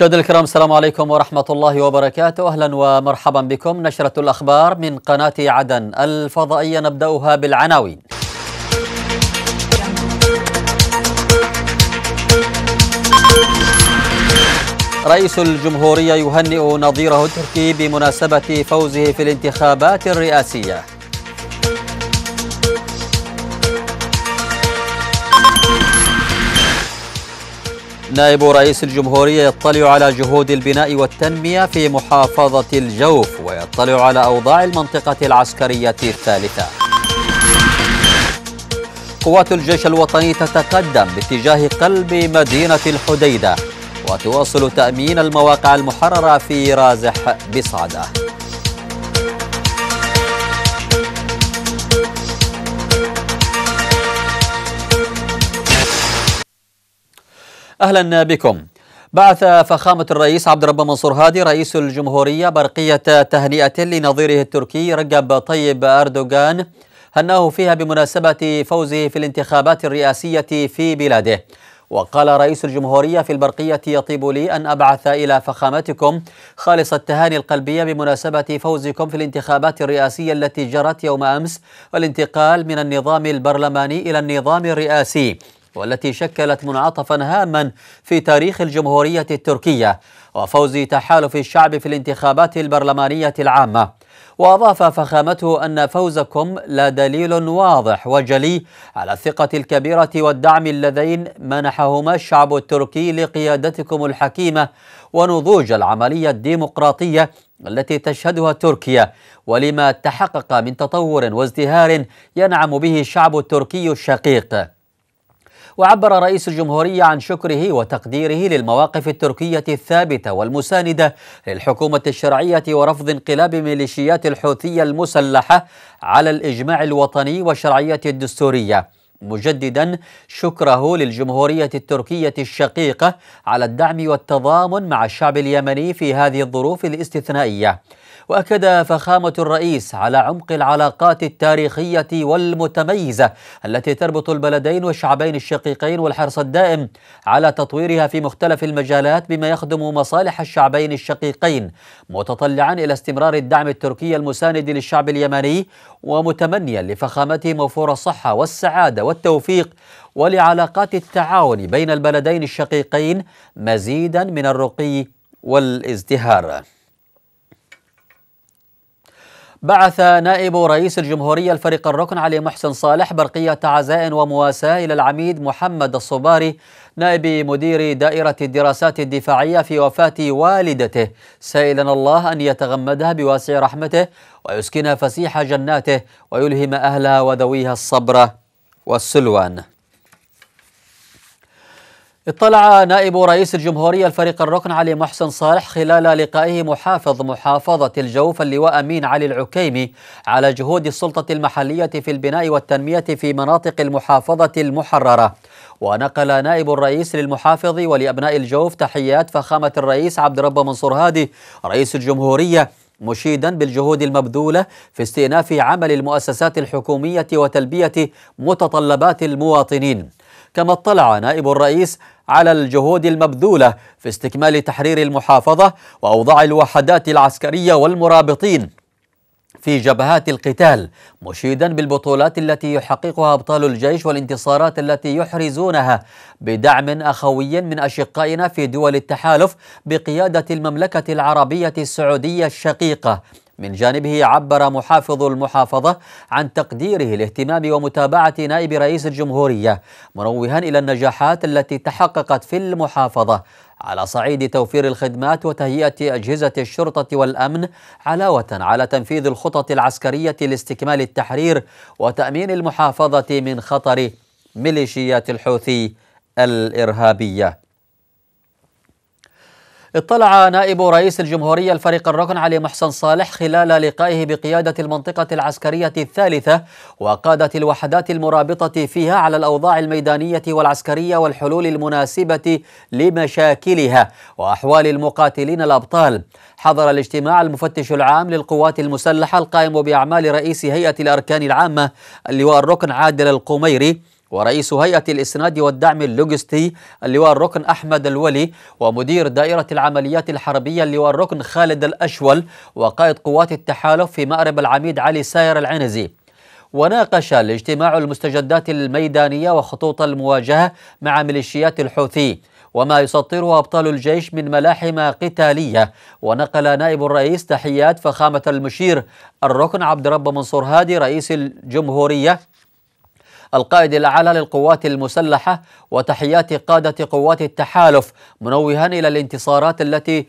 مشاهدينا الكرام السلام عليكم ورحمة الله وبركاته أهلا ومرحبا بكم نشرة الأخبار من قناة عدن الفضائية نبدأها بالعناوين رئيس الجمهورية يهنئ نظيره التركي بمناسبة فوزه في الانتخابات الرئاسية نائب رئيس الجمهورية يطلع على جهود البناء والتنمية في محافظة الجوف ويطلع على أوضاع المنطقة العسكرية الثالثة قوات الجيش الوطني تتقدم باتجاه قلب مدينة الحديدة وتواصل تأمين المواقع المحررة في رازح بصعده أهلا بكم بعث فخامة الرئيس عبد الرب منصور هادي رئيس الجمهورية برقية تهنئة لنظيره التركي رجب طيب أردوغان هناه فيها بمناسبة فوزه في الانتخابات الرئاسية في بلاده وقال رئيس الجمهورية في البرقية يطيب لي أن أبعث إلى فخامتكم خالص التهاني القلبية بمناسبة فوزكم في الانتخابات الرئاسية التي جرت يوم أمس والانتقال من النظام البرلماني إلى النظام الرئاسي والتي شكلت منعطفا هاما في تاريخ الجمهورية التركية وفوز تحالف الشعب في الانتخابات البرلمانية العامة وأضاف فخامته أن فوزكم لا دليل واضح وجلي على الثقة الكبيرة والدعم اللذين منحهما الشعب التركي لقيادتكم الحكيمة ونضوج العملية الديمقراطية التي تشهدها تركيا ولما تحقق من تطور وازدهار ينعم به الشعب التركي الشقيق وعبر رئيس الجمهورية عن شكره وتقديره للمواقف التركية الثابتة والمساندة للحكومة الشرعية ورفض انقلاب ميليشيات الحوثية المسلحة على الإجماع الوطني والشرعية الدستورية مجددا شكره للجمهورية التركية الشقيقة على الدعم والتضامن مع الشعب اليمني في هذه الظروف الاستثنائية وأكد فخامة الرئيس على عمق العلاقات التاريخية والمتميزة التي تربط البلدين والشعبين الشقيقين والحرص الدائم على تطويرها في مختلف المجالات بما يخدم مصالح الشعبين الشقيقين متطلعا إلى استمرار الدعم التركي المساند للشعب اليمني ومتمنيا لفخامته موفور الصحة والسعادة والتوفيق ولعلاقات التعاون بين البلدين الشقيقين مزيدا من الرقي والازدهار بعث نائب رئيس الجمهورية الفريق الركن علي محسن صالح برقية عزاء ومواساة إلى العميد محمد الصباري نائب مدير دائرة الدراسات الدفاعية في وفاة والدته سائلا الله أن يتغمدها بواسع رحمته ويسكنها فسيح جناته ويلهم أهلها وذويها الصبر والسلوان اطلع نائب رئيس الجمهورية الفريق الركن علي محسن صالح خلال لقائه محافظ محافظة الجوف اللواء أمين علي العكيمي على جهود السلطة المحلية في البناء والتنمية في مناطق المحافظة المحررة ونقل نائب الرئيس للمحافظ ولأبناء الجوف تحيات فخامة الرئيس عبد رب منصور هادي رئيس الجمهورية مشيدا بالجهود المبذولة في استئناف عمل المؤسسات الحكومية وتلبية متطلبات المواطنين كما اطلع نائب الرئيس على الجهود المبذولة في استكمال تحرير المحافظة وأوضاع الوحدات العسكرية والمرابطين في جبهات القتال مشيدا بالبطولات التي يحققها أبطال الجيش والانتصارات التي يحرزونها بدعم أخوي من أشقائنا في دول التحالف بقيادة المملكة العربية السعودية الشقيقة من جانبه عبر محافظ المحافظة عن تقديره الاهتمام ومتابعة نائب رئيس الجمهورية منوها إلى النجاحات التي تحققت في المحافظة على صعيد توفير الخدمات وتهيئة أجهزة الشرطة والأمن علاوة على تنفيذ الخطط العسكرية لاستكمال التحرير وتأمين المحافظة من خطر ميليشيات الحوثي الإرهابية اطلع نائب رئيس الجمهورية الفريق الركن علي محسن صالح خلال لقائه بقيادة المنطقة العسكرية الثالثة وقادة الوحدات المرابطة فيها على الأوضاع الميدانية والعسكرية والحلول المناسبة لمشاكلها وأحوال المقاتلين الأبطال حضر الاجتماع المفتش العام للقوات المسلحة القائم بأعمال رئيس هيئة الأركان العامة اللواء الركن عادل القميري ورئيس هيئة الإسناد والدعم اللوجستي اللواء الركن أحمد الولي ومدير دائرة العمليات الحربية اللواء الركن خالد الأشول وقائد قوات التحالف في مأرب العميد علي ساير العنزي وناقش الاجتماع المستجدات الميدانية وخطوط المواجهة مع ميليشيات الحوثي وما يسطره أبطال الجيش من ملاحم قتالية ونقل نائب الرئيس تحيات فخامة المشير الركن عبد رب منصور هادي رئيس الجمهورية القائد الأعلى للقوات المسلحة وتحيات قادة قوات التحالف منوها إلى الانتصارات التي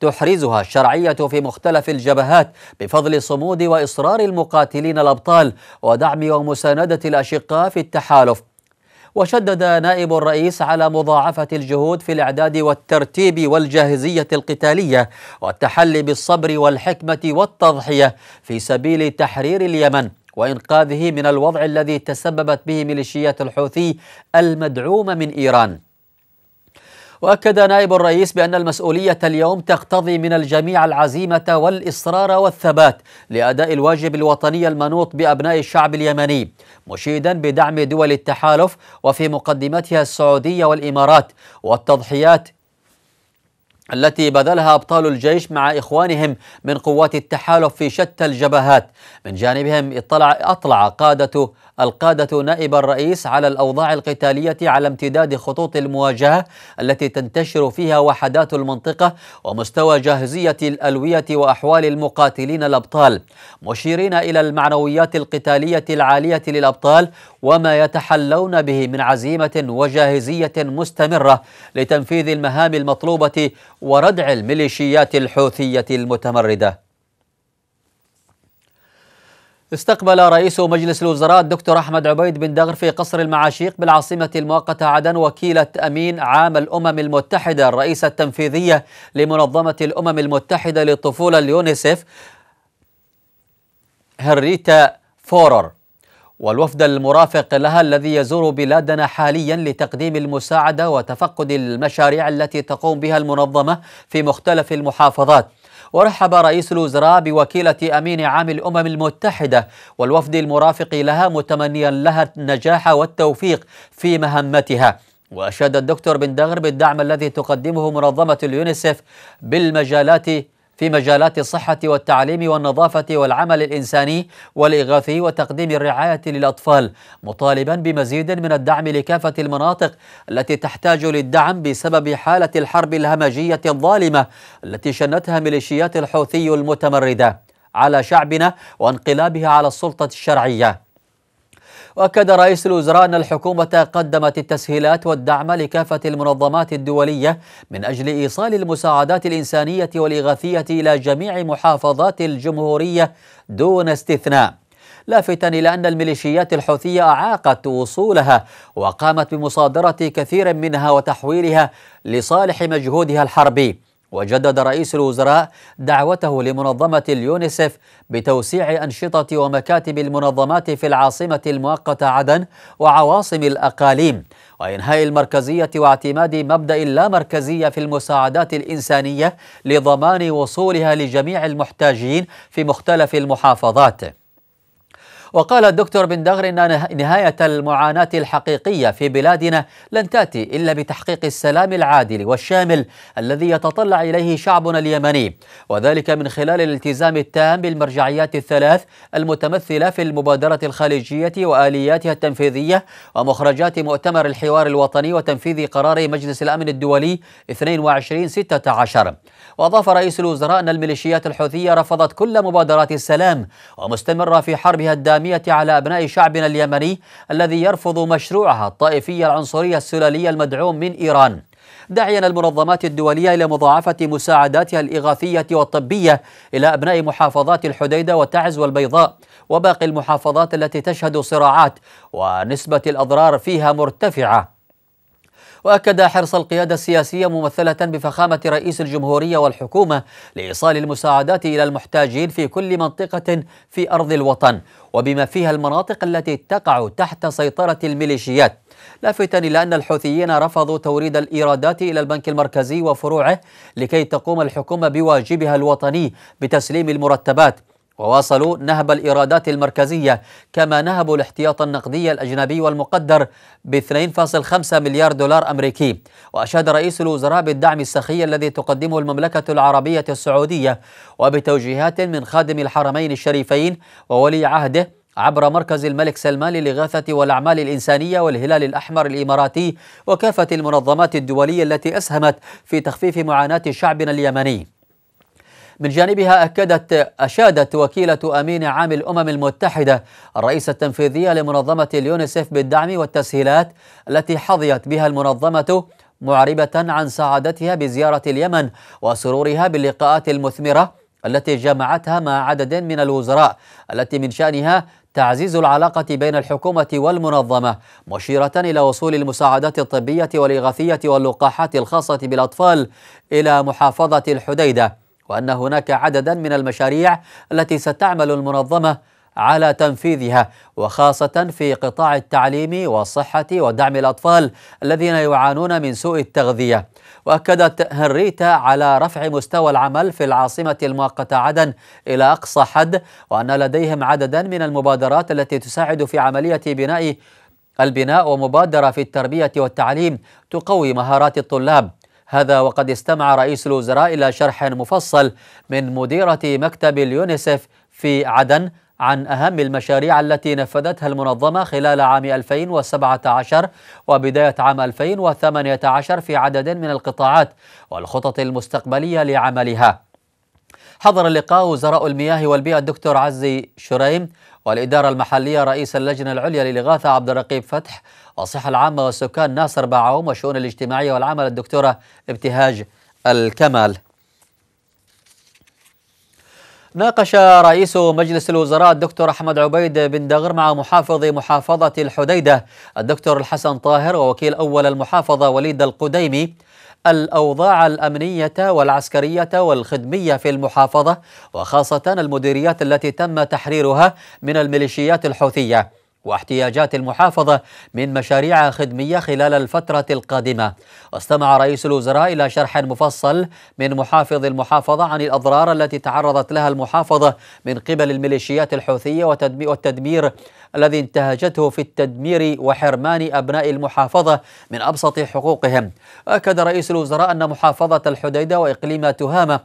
تحرزها الشرعية في مختلف الجبهات بفضل صمود وإصرار المقاتلين الأبطال ودعم ومساندة الأشقاء في التحالف وشدد نائب الرئيس على مضاعفة الجهود في الإعداد والترتيب والجاهزية القتالية والتحلي بالصبر والحكمة والتضحية في سبيل تحرير اليمن وإنقاذه من الوضع الذي تسببت به ميليشيات الحوثي المدعومة من إيران وأكد نائب الرئيس بأن المسؤولية اليوم تقتضي من الجميع العزيمة والإصرار والثبات لأداء الواجب الوطني المنوط بأبناء الشعب اليمني مشيدا بدعم دول التحالف وفي مقدمتها السعودية والإمارات والتضحيات التي بذلها أبطال الجيش مع إخوانهم من قوات التحالف في شتى الجبهات من جانبهم اطلع, أطلع قادة القادة نائب الرئيس على الأوضاع القتالية على امتداد خطوط المواجهة التي تنتشر فيها وحدات المنطقة ومستوى جاهزية الألوية وأحوال المقاتلين الأبطال مشيرين إلى المعنويات القتالية العالية للأبطال وما يتحلون به من عزيمة وجاهزية مستمرة لتنفيذ المهام المطلوبة وردع الميليشيات الحوثية المتمردة استقبل رئيس مجلس الوزراء الدكتور أحمد عبيد بن دغر في قصر المعاشيق بالعاصمة المؤقتة عدن وكيلة أمين عام الأمم المتحدة الرئيسة التنفيذية لمنظمة الأمم المتحدة للطفولة اليونيسف هنريتا فورر والوفد المرافق لها الذي يزور بلادنا حاليا لتقديم المساعدة وتفقد المشاريع التي تقوم بها المنظمة في مختلف المحافظات ورحب رئيس الوزراء بوكيلة أمين عام الأمم المتحدة والوفد المرافق لها متمنيا لها النجاح والتوفيق في مهمتها وأشاد الدكتور بن دغر بالدعم الذي تقدمه منظمة اليونيسف بالمجالات في مجالات الصحة والتعليم والنظافة والعمل الإنساني والإغاثي وتقديم الرعاية للأطفال مطالبا بمزيد من الدعم لكافة المناطق التي تحتاج للدعم بسبب حالة الحرب الهمجية الظالمة التي شنتها ميليشيات الحوثي المتمردة على شعبنا وانقلابها على السلطة الشرعية وأكد رئيس الوزراء أن الحكومة قدمت التسهيلات والدعم لكافة المنظمات الدولية من أجل إيصال المساعدات الإنسانية والإغاثية إلى جميع محافظات الجمهورية دون استثناء لافتا إلى أن الميليشيات الحوثية أعاقت وصولها وقامت بمصادرة كثير منها وتحويلها لصالح مجهودها الحربي وجدد رئيس الوزراء دعوته لمنظمة اليونيسف بتوسيع أنشطة ومكاتب المنظمات في العاصمة المؤقتة عدن وعواصم الأقاليم وإنهاء المركزية واعتماد مبدأ لا مركزية في المساعدات الإنسانية لضمان وصولها لجميع المحتاجين في مختلف المحافظات وقال الدكتور بن دغر أن نهاية المعاناة الحقيقية في بلادنا لن تأتي إلا بتحقيق السلام العادل والشامل الذي يتطلع إليه شعبنا اليمني وذلك من خلال الالتزام التام بالمرجعيات الثلاث المتمثلة في المبادرة الخليجية وآلياتها التنفيذية ومخرجات مؤتمر الحوار الوطني وتنفيذ قرار مجلس الأمن الدولي 22 16 وأضاف رئيس الوزراء أن الميليشيات الحوثية رفضت كل مبادرات السلام ومستمرة في حربها الدامية على أبناء شعبنا اليمني الذي يرفض مشروعها الطائفية العنصرية السلالية المدعوم من إيران داعيا المنظمات الدولية إلى مضاعفة مساعداتها الإغاثية والطبية إلى أبناء محافظات الحديدة وتعز والبيضاء وباقي المحافظات التي تشهد صراعات ونسبة الأضرار فيها مرتفعة واكد حرص القياده السياسيه ممثله بفخامه رئيس الجمهوريه والحكومه لايصال المساعدات الى المحتاجين في كل منطقه في ارض الوطن وبما فيها المناطق التي تقع تحت سيطره الميليشيات لافتا الى ان الحوثيين رفضوا توريد الايرادات الى البنك المركزي وفروعه لكي تقوم الحكومه بواجبها الوطني بتسليم المرتبات وواصلوا نهب الإيرادات المركزية كما نهبوا الاحتياط النقدي الأجنبي والمقدر ب 2.5 مليار دولار أمريكي وأشاد رئيس الوزراء بالدعم السخي الذي تقدمه المملكة العربية السعودية وبتوجيهات من خادم الحرمين الشريفين وولي عهده عبر مركز الملك سلمان للإغاثة والأعمال الإنسانية والهلال الأحمر الإماراتي وكافة المنظمات الدولية التي أسهمت في تخفيف معاناة شعبنا اليمني من جانبها أكدت أشادت وكيلة أمين عام الأمم المتحدة الرئيسة التنفيذية لمنظمة اليونسيف بالدعم والتسهيلات التي حظيت بها المنظمة معربة عن سعادتها بزيارة اليمن وسرورها باللقاءات المثمرة التي جمعتها مع عدد من الوزراء التي من شأنها تعزيز العلاقة بين الحكومة والمنظمة مشيرة إلى وصول المساعدات الطبية والإغاثية واللقاحات الخاصة بالأطفال إلى محافظة الحديدة وأن هناك عددا من المشاريع التي ستعمل المنظمة على تنفيذها وخاصة في قطاع التعليم والصحة ودعم الأطفال الذين يعانون من سوء التغذية وأكدت هنريتا على رفع مستوى العمل في العاصمة المؤقتة عدن إلى أقصى حد وأن لديهم عددا من المبادرات التي تساعد في عملية بناء البناء ومبادرة في التربية والتعليم تقوي مهارات الطلاب هذا وقد استمع رئيس الوزراء إلى شرح مفصل من مديرة مكتب اليونيسف في عدن عن أهم المشاريع التي نفذتها المنظمة خلال عام 2017 وبداية عام 2018 في عدد من القطاعات والخطط المستقبلية لعملها حضر اللقاء وزراء المياه والبيئة الدكتور عزي شريم والإدارة المحلية رئيس اللجنة العليا للإغاثة عبد الرقيب فتح والصحة العامة والسكان ناصر باعوم والشؤون الاجتماعية والعمل الدكتورة ابتهاج الكمال ناقش رئيس مجلس الوزراء الدكتور أحمد عبيد بن دغر مع محافظ محافظة الحديدة الدكتور الحسن طاهر ووكيل أول المحافظة وليد القديمي الأوضاع الأمنية والعسكرية والخدمية في المحافظة وخاصة المديريات التي تم تحريرها من الميليشيات الحوثية واحتياجات المحافظة من مشاريع خدمية خلال الفترة القادمة واستمع رئيس الوزراء إلى شرح مفصل من محافظ المحافظة عن الأضرار التي تعرضت لها المحافظة من قبل الميليشيات الحوثية والتدمير الذي انتهجته في التدمير وحرمان أبناء المحافظة من أبسط حقوقهم أكد رئيس الوزراء أن محافظة الحديدة وإقليم تهامة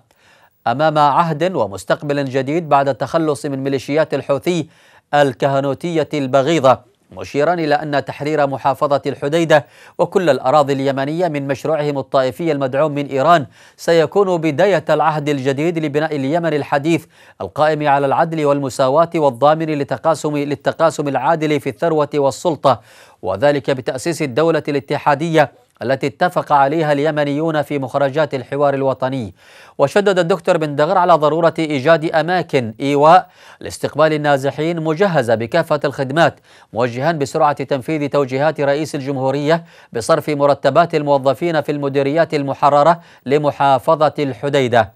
أمام عهد ومستقبل جديد بعد التخلص من ميليشيات الحوثي الكهنوتية البغيضة مشيرا إلى أن تحرير محافظة الحديدة وكل الأراضي اليمنية من مشروعهم الطائفي المدعوم من إيران سيكون بداية العهد الجديد لبناء اليمن الحديث القائم على العدل والمساواة والضامن للتقاسم, للتقاسم العادل في الثروة والسلطة وذلك بتأسيس الدولة الاتحادية التي اتفق عليها اليمنيون في مخرجات الحوار الوطني وشدد الدكتور بن دغر على ضرورة إيجاد أماكن إيواء لاستقبال النازحين مجهزة بكافة الخدمات موجها بسرعة تنفيذ توجيهات رئيس الجمهورية بصرف مرتبات الموظفين في المديريات المحررة لمحافظة الحديدة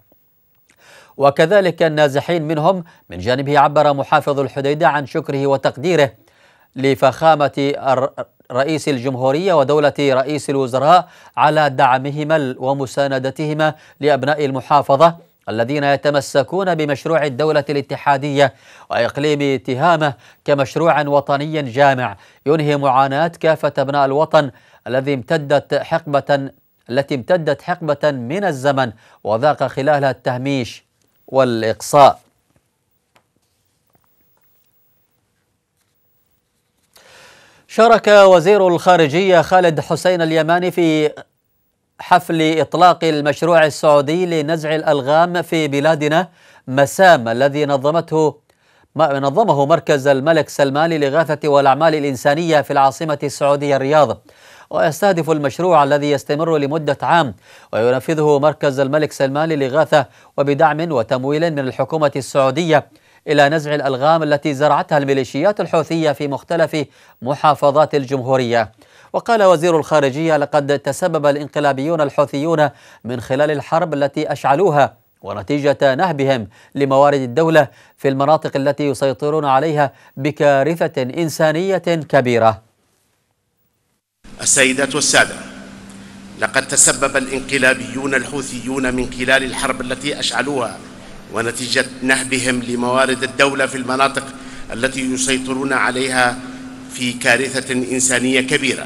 وكذلك النازحين منهم من جانبه عبر محافظ الحديدة عن شكره وتقديره لفخامة رئيس الجمهورية ودولة رئيس الوزراء على دعمهما ومساندتهما لأبناء المحافظة الذين يتمسكون بمشروع الدولة الاتحادية وإقليم تهامة كمشروع وطني جامع ينهي معاناة كافة أبناء الوطن الذي امتدت حقبة التي امتدت حقبة من الزمن وذاق خلالها التهميش والإقصاء شارك وزير الخارجية خالد حسين اليماني في حفل إطلاق المشروع السعودي لنزع الألغام في بلادنا مسام الذي نظمته نظمه مركز الملك سلمان للإغاثة والأعمال الإنسانية في العاصمة السعودية الرياض ويستهدف المشروع الذي يستمر لمدة عام وينفذه مركز الملك سلمان للإغاثة وبدعم وتمويل من الحكومة السعودية إلى نزع الألغام التي زرعتها الميليشيات الحوثية في مختلف محافظات الجمهورية وقال وزير الخارجية لقد تسبب الانقلابيون الحوثيون من خلال الحرب التي أشعلوها ونتيجة نهبهم لموارد الدولة في المناطق التي يسيطرون عليها بكارثة إنسانية كبيرة السيدات والسادة لقد تسبب الانقلابيون الحوثيون من خلال الحرب التي أشعلوها ونتيجة نهبهم لموارد الدولة في المناطق التي يسيطرون عليها في كارثة إنسانية كبيرة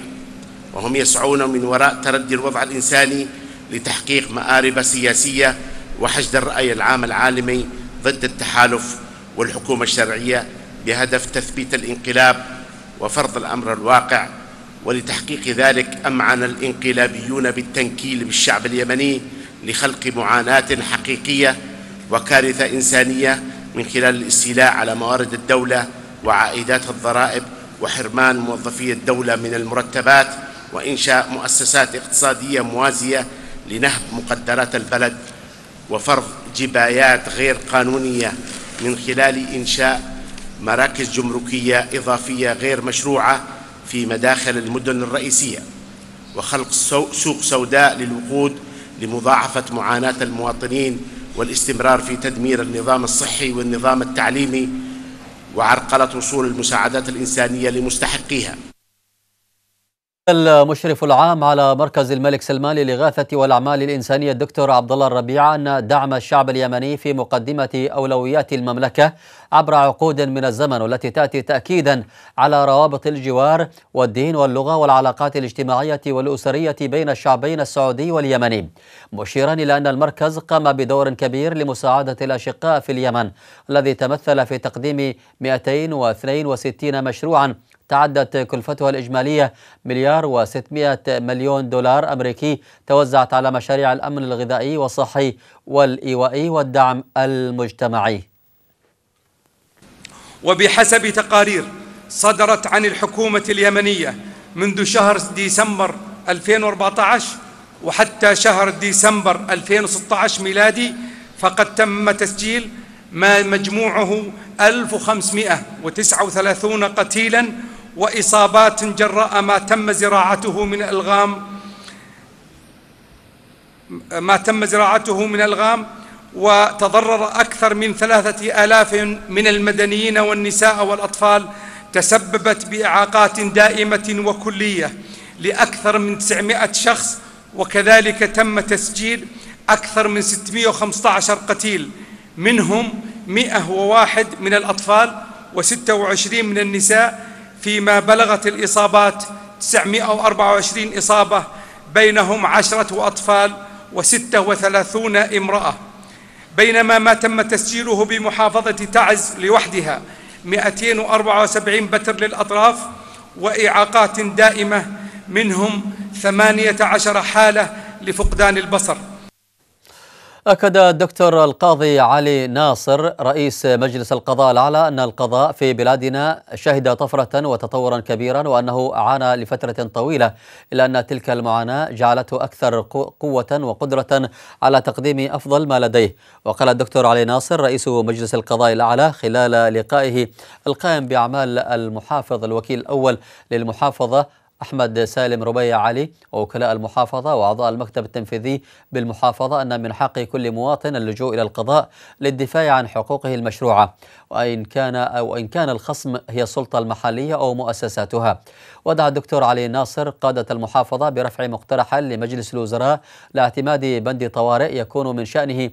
وهم يسعون من وراء تردي الوضع الإنساني لتحقيق مآرب سياسية وحشد الرأي العام العالمي ضد التحالف والحكومة الشرعية بهدف تثبيت الانقلاب وفرض الأمر الواقع ولتحقيق ذلك أمعن الانقلابيون بالتنكيل بالشعب اليمني لخلق معاناة حقيقية وكارثة إنسانية من خلال الاستيلاء على موارد الدولة وعائدات الضرائب وحرمان موظفي الدولة من المرتبات وإنشاء مؤسسات اقتصادية موازية لنهب مقدرات البلد وفرض جبايات غير قانونية من خلال إنشاء مراكز جمركية إضافية غير مشروعة في مداخل المدن الرئيسية وخلق سوق سوداء للوقود لمضاعفة معاناة المواطنين والاستمرار في تدمير النظام الصحي والنظام التعليمي وعرقلة وصول المساعدات الإنسانية لمستحقيها المشرف العام على مركز الملك سلمان للإغاثة والأعمال الإنسانية الدكتور عبد الله الربيع أن دعم الشعب اليمني في مقدمة أولويات المملكة عبر عقود من الزمن والتي تأتي تأكيدا على روابط الجوار والدين واللغة والعلاقات الاجتماعية والأسرية بين الشعبين السعودي واليمني مشيرا إلى أن المركز قام بدور كبير لمساعدة الأشقاء في اليمن الذي تمثل في تقديم 262 مشروعا تعدت كلفتها الإجمالية مليار و600 مليون دولار أمريكي توزعت على مشاريع الأمن الغذائي والصحي والإيوائي والدعم المجتمعي وبحسب تقارير صدرت عن الحكومة اليمنية منذ شهر ديسمبر 2014 وحتى شهر ديسمبر 2016 ميلادي فقد تم تسجيل ما مجموعه 1539 قتيلاً وإصابات جراء ما تم زراعته من ألغام ما تم زراعته من ألغام وتضرر أكثر من ثلاثة آلاف من المدنيين والنساء والأطفال تسببت بإعاقات دائمة وكلية لأكثر من 900 شخص وكذلك تم تسجيل أكثر من 615 قتيل منهم 101 من الأطفال و26 من النساء فيما بلغت الإصابات 924 إصابة بينهم عشرة أطفال وستة وثلاثون امرأة بينما ما تم تسجيله بمحافظة تعز لوحدها 274 بتر للأطراف وإعاقات دائمة منهم 18 حالة لفقدان البصر أكد الدكتور القاضي علي ناصر رئيس مجلس القضاء الأعلى أن القضاء في بلادنا شهد طفرة وتطورا كبيرا وأنه عانى لفترة طويلة إلا أن تلك المعاناة جعلته أكثر قوة وقدرة على تقديم أفضل ما لديه وقال الدكتور علي ناصر رئيس مجلس القضاء الأعلى خلال لقائه القائم بأعمال المحافظ الوكيل الأول للمحافظة أحمد سالم ربيع علي ووكلاء المحافظة وأعضاء المكتب التنفيذي بالمحافظة أن من حق كل مواطن اللجوء إلى القضاء للدفاع عن حقوقه المشروعة وإن كان أو إن كان الخصم هي السلطة المحلية أو مؤسساتها ودعا الدكتور علي ناصر قادة المحافظة برفع مقترحا لمجلس الوزراء لاعتماد بند طوارئ يكون من شأنه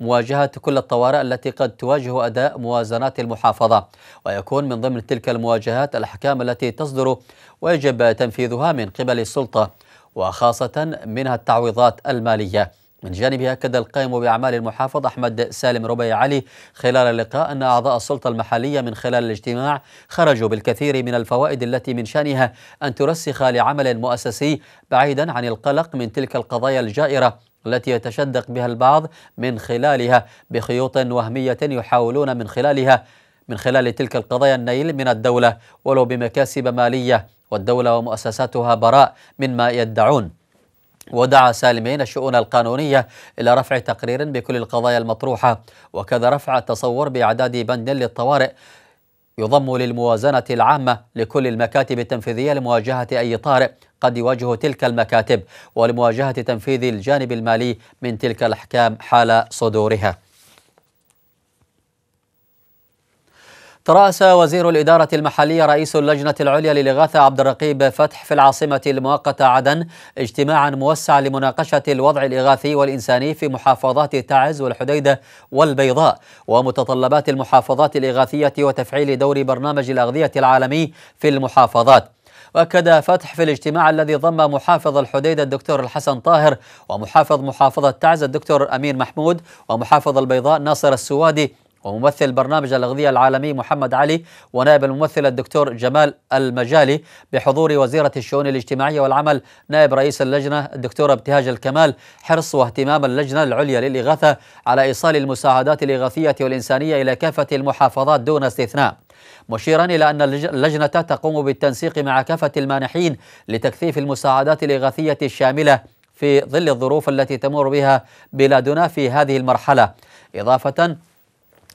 مواجهة كل الطوارئ التي قد تواجه أداء موازنات المحافظة ويكون من ضمن تلك المواجهات الأحكام التي تصدر ويجب تنفيذها من قبل السلطة وخاصة منها التعويضات المالية من جانبه أكد القائم بأعمال المحافظ أحمد سالم ربيع علي خلال اللقاء أن أعضاء السلطة المحلية من خلال الاجتماع خرجوا بالكثير من الفوائد التي من شأنها أن ترسخ لعمل مؤسسي بعيدا عن القلق من تلك القضايا الجائرة التي يتشدق بها البعض من خلالها بخيوط وهمية يحاولون من خلالها من خلال تلك القضايا النيل من الدولة ولو بمكاسب مالية والدولة ومؤسساتها براء مما يدعون ودعا سالمين الشؤون القانونية إلى رفع تقرير بكل القضايا المطروحة وكذا رفع التصور بإعداد بند للطوارئ يضم للموازنة العامة لكل المكاتب التنفيذية لمواجهة أي طارئ قد يواجه تلك المكاتب ولمواجهة تنفيذ الجانب المالي من تلك الأحكام حال صدورها ترأس وزير الإدارة المحلية رئيس اللجنة العليا للإغاثة عبد الرقيب فتح في العاصمة المؤقتة عدن اجتماعا موسعا لمناقشة الوضع الإغاثي والإنساني في محافظات تعز والحديدة والبيضاء ومتطلبات المحافظات الإغاثية وتفعيل دور برنامج الأغذية العالمي في المحافظات وأكد فتح في الاجتماع الذي ضم محافظ الحديدة الدكتور الحسن طاهر ومحافظ محافظة تعز الدكتور أمين محمود ومحافظ البيضاء ناصر السوادي وممثل برنامج الأغذية العالمي محمد علي ونائب الممثل الدكتور جمال المجالي بحضور وزيرة الشؤون الاجتماعية والعمل نائب رئيس اللجنة الدكتور ابتهاج الكمال حرص واهتمام اللجنة العليا للإغاثة على إيصال المساعدات الإغاثية والإنسانية إلى كافة المحافظات دون استثناء مشيرا إلى أن اللجنة تقوم بالتنسيق مع كافة المانحين لتكثيف المساعدات الإغاثية الشاملة في ظل الظروف التي تمر بها بلادنا في هذه المرحلة إضافة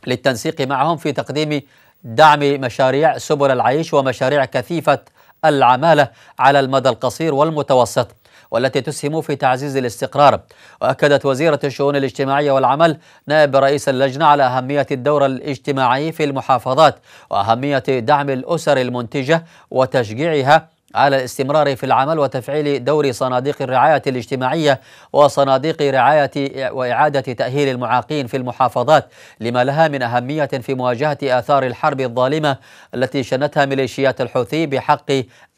للتنسيق معهم في تقديم دعم مشاريع سبل العيش ومشاريع كثيفة العمالة على المدى القصير والمتوسط والتي تسهم في تعزيز الاستقرار وأكدت وزيرة الشؤون الاجتماعية والعمل نائب رئيس اللجنة على أهمية الدور الاجتماعي في المحافظات وأهمية دعم الأسر المنتجة وتشجيعها على الاستمرار في العمل وتفعيل دور صناديق الرعاية الاجتماعية وصناديق رعاية وإعادة تأهيل المعاقين في المحافظات لما لها من أهمية في مواجهة آثار الحرب الظالمة التي شنتها ميليشيات الحوثي بحق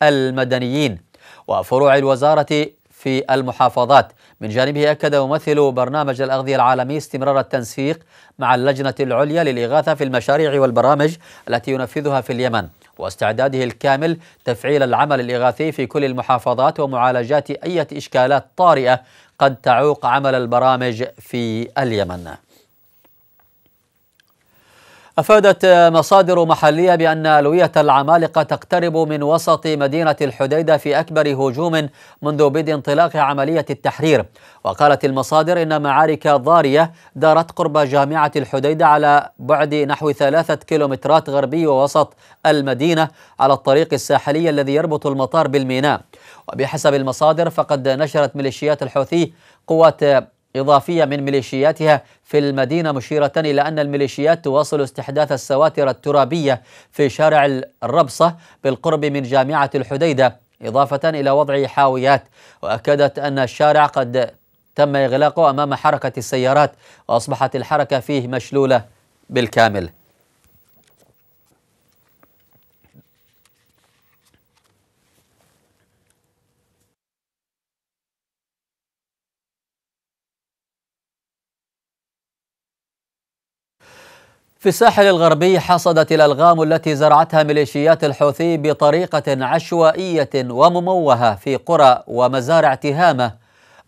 المدنيين وفروع الوزارة في المحافظات من جانبه أكد ممثل برنامج الأغذية العالمي استمرار التنسيق مع اللجنة العليا للإغاثة في المشاريع والبرامج التي ينفذها في اليمن واستعداده الكامل تفعيل العمل الإغاثي في كل المحافظات ومعالجات أي إشكالات طارئة قد تعوق عمل البرامج في اليمن أفادت مصادر محلية بأن ألوية العمالقة تقترب من وسط مدينة الحديدة في أكبر هجوم منذ بدء انطلاق عملية التحرير وقالت المصادر إن معارك ضارية دارت قرب جامعة الحديدة على بعد نحو ثلاثة كيلومترات غربي ووسط المدينة على الطريق الساحلي الذي يربط المطار بالميناء وبحسب المصادر فقد نشرت ميليشيات الحوثي قوات إضافية من ميليشياتها في المدينة مشيرة إلى أن الميليشيات تواصل استحداث السواتر الترابية في شارع الربصة بالقرب من جامعة الحديدة إضافة إلى وضع حاويات وأكدت أن الشارع قد تم إغلاقه أمام حركة السيارات وأصبحت الحركة فيه مشلولة بالكامل في الساحل الغربي حصدت الألغام التي زرعتها ميليشيات الحوثي بطريقة عشوائية ومموهة في قرى ومزارع تهامة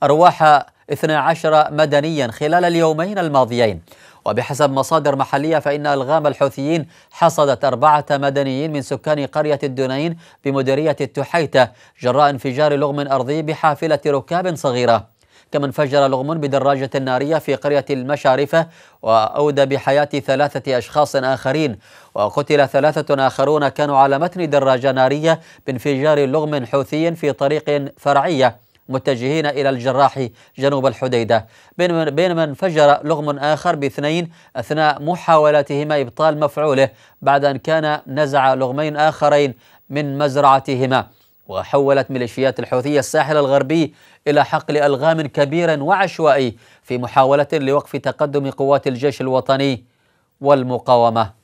أرواح 12 مدنيا خلال اليومين الماضيين وبحسب مصادر محلية فإن ألغام الحوثيين حصدت أربعة مدنيين من سكان قرية الدنين بمديرية التحيتة جراء انفجار لغم أرضي بحافلة ركاب صغيرة كما انفجر لغم بدراجة نارية في قرية المشارفة وأودى بحياة ثلاثة أشخاص آخرين وقتل ثلاثة آخرون كانوا على متن دراجة نارية بانفجار لغم حوثي في طريق فرعية متجهين إلى الجراح جنوب الحديدة بينما انفجر لغم آخر باثنين أثناء محاولتهما إبطال مفعوله بعد أن كان نزع لغمين آخرين من مزرعتهما وحولت ميليشيات الحوثية الساحل الغربي إلى حقل ألغام كبير وعشوائي في محاولة لوقف تقدم قوات الجيش الوطني والمقاومة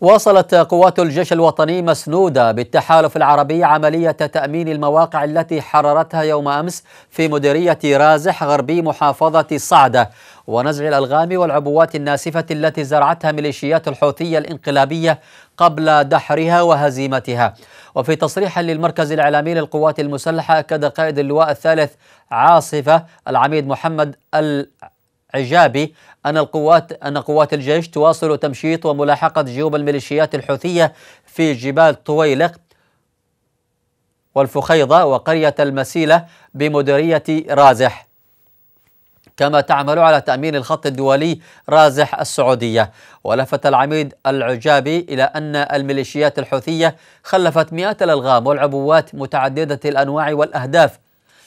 واصلت قوات الجيش الوطني مسنودة بالتحالف العربي عملية تأمين المواقع التي حررتها يوم أمس في مديرية رازح غربي محافظة صعدة ونزع الألغام والعبوات الناسفة التي زرعتها ميليشيات الحوثية الانقلابية قبل دحرها وهزيمتها وفي تصريح للمركز الإعلامي للقوات المسلحة أكد قائد اللواء الثالث عاصفة العميد محمد ال عجابي أن القوات أن قوات الجيش تواصل تمشيط وملاحقة جيوب الميليشيات الحوثية في جبال طويلق والفخيضة وقرية المسيلة بمديرية رازح كما تعمل على تأمين الخط الدولي رازح السعودية ولفت العميد العجابي إلى أن الميليشيات الحوثية خلفت مئات الألغام والعبوات متعددة الأنواع والأهداف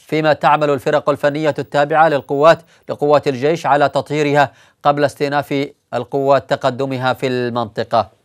فيما تعمل الفرق الفنية التابعة للقوات لقوات الجيش على تطهيرها قبل استئناف القوات تقدمها في المنطقة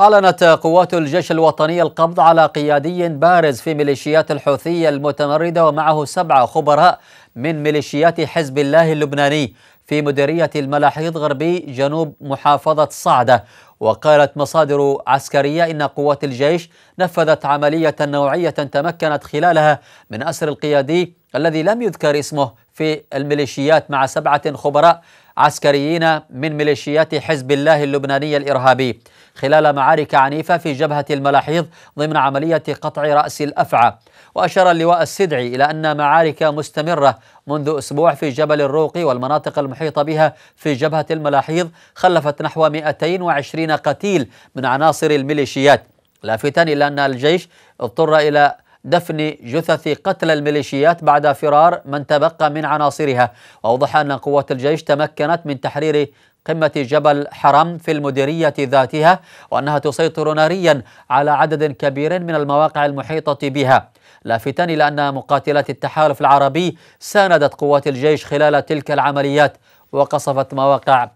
أعلنت قوات الجيش الوطني القبض على قيادي بارز في ميليشيات الحوثية المتمردة ومعه سبعة خبراء من ميليشيات حزب الله اللبناني في مديرية الملاحيض غربي جنوب محافظة صعدة وقالت مصادر عسكرية إن قوات الجيش نفذت عملية نوعية تمكنت خلالها من أسر القيادي الذي لم يذكر اسمه في الميليشيات مع سبعة خبراء عسكريين من ميليشيات حزب الله اللبناني الإرهابي خلال معارك عنيفة في جبهة الملاحيض ضمن عملية قطع رأس الأفعى وأشار اللواء السدعي إلى أن معارك مستمرة منذ أسبوع في جبل الروق والمناطق المحيطة بها في جبهة الملاحيض خلفت نحو 220 قتيل من عناصر الميليشيات لافتا إلى أن الجيش اضطر إلى دفن جثث قتل الميليشيات بعد فرار من تبقى من عناصرها واوضح ان قوات الجيش تمكنت من تحرير قمة جبل حرم في المديرية ذاتها وأنها تسيطر ناريا على عدد كبير من المواقع المحيطة بها لافتا إلى أن مقاتلات التحالف العربي ساندت قوات الجيش خلال تلك العمليات وقصفت مواقع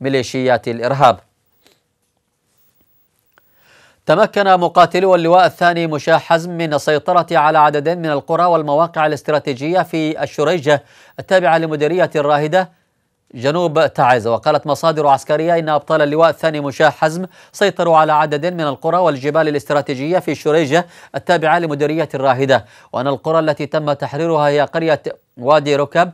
ميليشيات الإرهاب تمكن مقاتلو اللواء الثاني مشاة حزم من السيطرة على عدد من القرى والمواقع الاستراتيجية في الشريجة التابعة لمديرية الراهدة جنوب تعز وقالت مصادر عسكرية إن أبطال اللواء الثاني مشاه حزم سيطروا على عدد من القرى والجبال الاستراتيجية في شريجة التابعة لمديرية الراهدة وأن القرى التي تم تحريرها هي قرية وادي ركب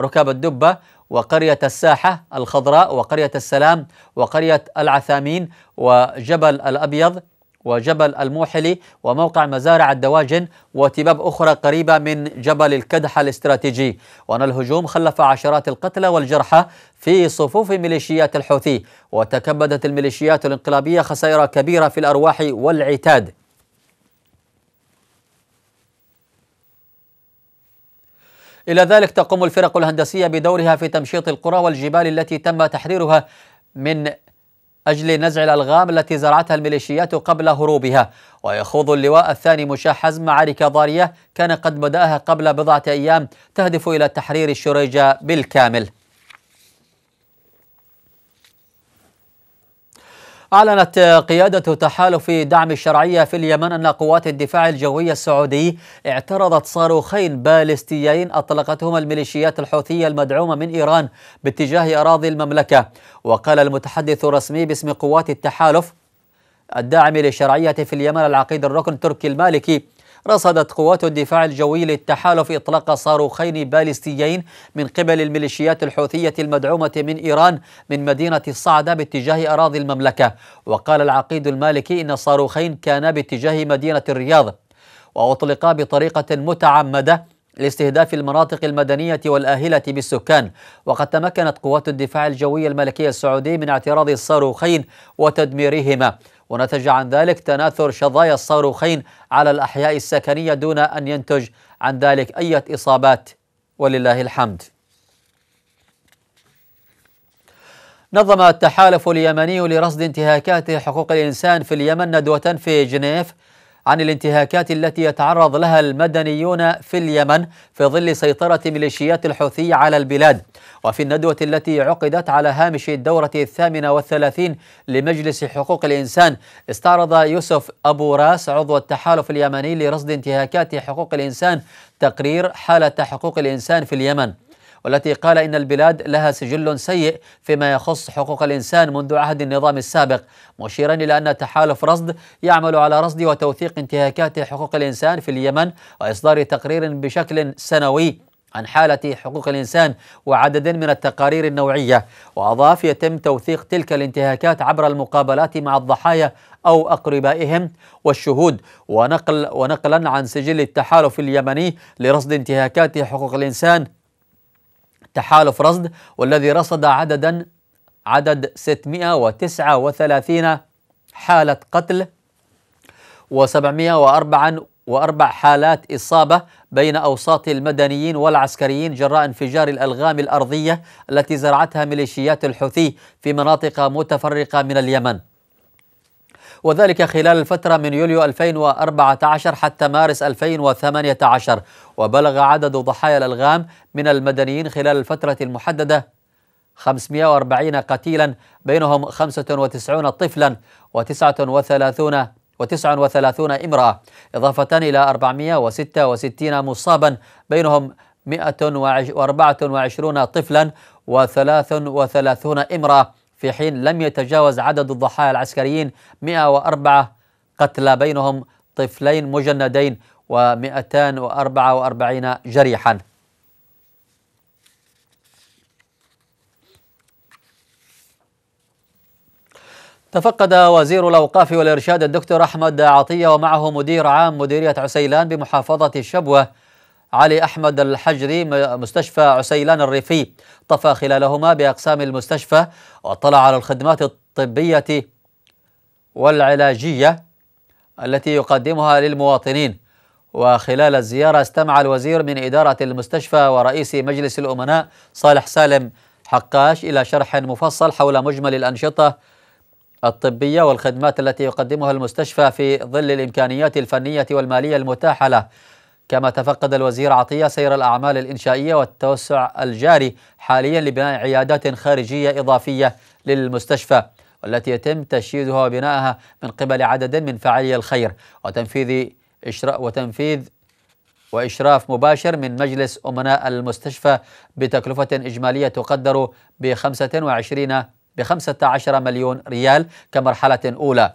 ركب الدبة وقرية الساحة الخضراء وقرية السلام وقرية العثامين وجبل الأبيض وجبل الموحلي وموقع مزارع الدواجن وتباب أخرى قريبة من جبل الكدحة الاستراتيجي وأن الهجوم خلف عشرات القتلى والجرحى في صفوف ميليشيات الحوثي وتكبدت الميليشيات الانقلابية خسائر كبيرة في الأرواح والعتاد إلى ذلك تقوم الفرق الهندسية بدورها في تمشيط القرى والجبال التي تم تحريرها من أجل نزع الألغام التي زرعتها الميليشيات قبل هروبها ويخوض اللواء الثاني مشاحز معارك ضارية كان قد بدأها قبل بضعة أيام تهدف إلى تحرير الشريجة بالكامل أعلنت قيادة تحالف دعم الشرعية في اليمن أن قوات الدفاع الجوي السعودي اعترضت صاروخين باليستيين أطلقتهما الميليشيات الحوثية المدعومة من إيران باتجاه أراضي المملكة وقال المتحدث الرسمي باسم قوات التحالف الداعم للشرعية في اليمن العقيد الركن تركي المالكي رصدت قوات الدفاع الجوي للتحالف إطلاق صاروخين باليستيين من قبل الميليشيات الحوثية المدعومة من إيران من مدينة الصعدة باتجاه أراضي المملكة وقال العقيد المالكي إن الصاروخين كانا باتجاه مدينة الرياض وأطلقا بطريقة متعمدة لاستهداف المناطق المدنية والآهلة بالسكان وقد تمكنت قوات الدفاع الجوي الملكي السعودي من اعتراض الصاروخين وتدميرهما ونتج عن ذلك تناثر شظايا الصاروخين على الأحياء السكنية دون أن ينتج عن ذلك أي إصابات ولله الحمد نظم التحالف اليمني لرصد انتهاكات حقوق الإنسان في اليمن ندوة في جنيف عن الانتهاكات التي يتعرض لها المدنيون في اليمن في ظل سيطرة ميليشيات الحوثي على البلاد وفي الندوة التي عقدت على هامش الدورة الثامنة والثلاثين لمجلس حقوق الإنسان استعرض يوسف أبو راس عضو التحالف اليمني لرصد انتهاكات حقوق الإنسان تقرير حالة حقوق الإنسان في اليمن والتي قال إن البلاد لها سجل سيء فيما يخص حقوق الإنسان منذ عهد النظام السابق مشيرا إلى أن تحالف رصد يعمل على رصد وتوثيق انتهاكات حقوق الإنسان في اليمن وإصدار تقرير بشكل سنوي عن حالة حقوق الإنسان وعدد من التقارير النوعية وأضاف يتم توثيق تلك الانتهاكات عبر المقابلات مع الضحايا أو أقربائهم والشهود ونقل ونقلا عن سجل التحالف اليمني لرصد انتهاكات حقوق الإنسان تحالف رصد والذي رصد عددا عدد 639 حالة قتل و704 وأربع حالات إصابة بين أوساط المدنيين والعسكريين جراء انفجار الألغام الأرضية التي زرعتها ميليشيات الحوثي في مناطق متفرقة من اليمن وذلك خلال الفترة من يوليو 2014 حتى مارس 2018 وبلغ عدد ضحايا الألغام من المدنيين خلال الفترة المحددة 540 قتيلا بينهم 95 طفلا و39 و39 امرأة إضافة إلى 466 مصابا بينهم 124 طفلا و33 امرأة في حين لم يتجاوز عدد الضحايا العسكريين 104 قتلى بينهم طفلين مجندين و244 جريحا تفقد وزير الأوقاف والإرشاد الدكتور أحمد عطية ومعه مدير عام مديرية عسيلان بمحافظة شبوة علي أحمد الحجري مستشفى عسيلان الريفي طفى خلالهما بأقسام المستشفى واطلع على الخدمات الطبية والعلاجية التي يقدمها للمواطنين وخلال الزيارة استمع الوزير من إدارة المستشفى ورئيس مجلس الأمناء صالح سالم حقاش إلى شرح مفصل حول مجمل الأنشطة الطبية والخدمات التي يقدمها المستشفى في ظل الإمكانيات الفنية والمالية المتاحة له كما تفقد الوزير عطية سير الأعمال الإنشائية والتوسع الجاري حاليا لبناء عيادات خارجية إضافية للمستشفى والتي يتم تشييدها وبنائها من قبل عدد من فاعلي الخير وتنفيذ إشراء وتنفيذ وإشراف مباشر من مجلس أمناء المستشفى بتكلفة إجمالية تقدر ب 25 ب 15 مليون ريال كمرحلة أولى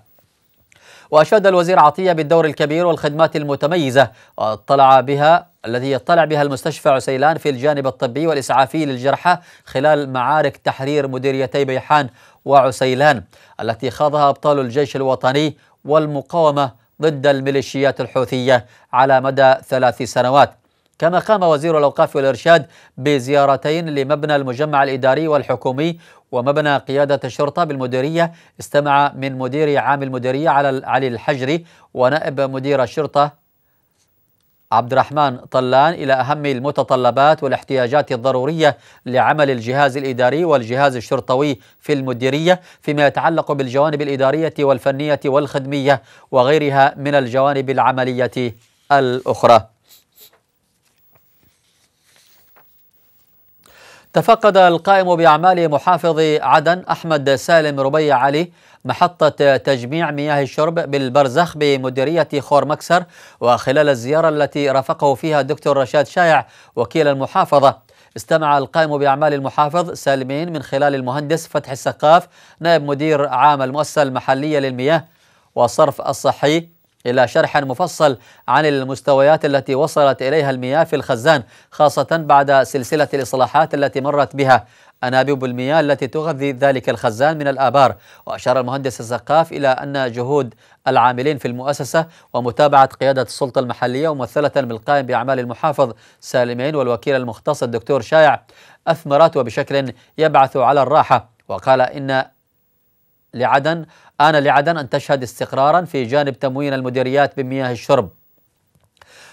وأشاد الوزير عطية بالدور الكبير والخدمات المتميزة واطلع بها التي يطلع بها المستشفى عسيلان في الجانب الطبي والإسعافي للجرحى خلال معارك تحرير مديريتي بيحان وعسيلان التي خاضها أبطال الجيش الوطني والمقاومة ضد الميليشيات الحوثية على مدى ثلاث سنوات كما قام وزير الأوقاف والإرشاد بزيارتين لمبنى المجمع الإداري والحكومي ومبنى قيادة الشرطة بالمديرية استمع من مدير عام المديرية على علي الحجري ونائب مدير الشرطة عبد الرحمن طلان إلى أهم المتطلبات والاحتياجات الضرورية لعمل الجهاز الإداري والجهاز الشرطوي في المديرية فيما يتعلق بالجوانب الإدارية والفنية والخدمية وغيرها من الجوانب العملية الأخرى تفقد القائم بأعمال محافظ عدن أحمد سالم ربيع علي محطة تجميع مياه الشرب بالبرزخ بمديرية خور مكسر وخلال الزيارة التي رافقه فيها الدكتور رشاد شايع وكيل المحافظة استمع القائم بأعمال المحافظ سالمين من خلال المهندس فتح السقاف نائب مدير عام المؤسسة المحلية للمياه والصرف الصحي إلى شرح مفصل عن المستويات التي وصلت إليها المياه في الخزان خاصة بعد سلسلة الإصلاحات التي مرت بها أنابيب المياه التي تغذي ذلك الخزان من الآبار وأشار المهندس السقاف إلى أن جهود العاملين في المؤسسة ومتابعة قيادة السلطة المحلية وممثلة بالقائم بأعمال المحافظ سالمين والوكيل المختص الدكتور شايع أثمرت وبشكل يبعث على الراحة وقال إن لعدن آن لعدن أن تشهد استقرارا في جانب تموين المديريات بمياه الشرب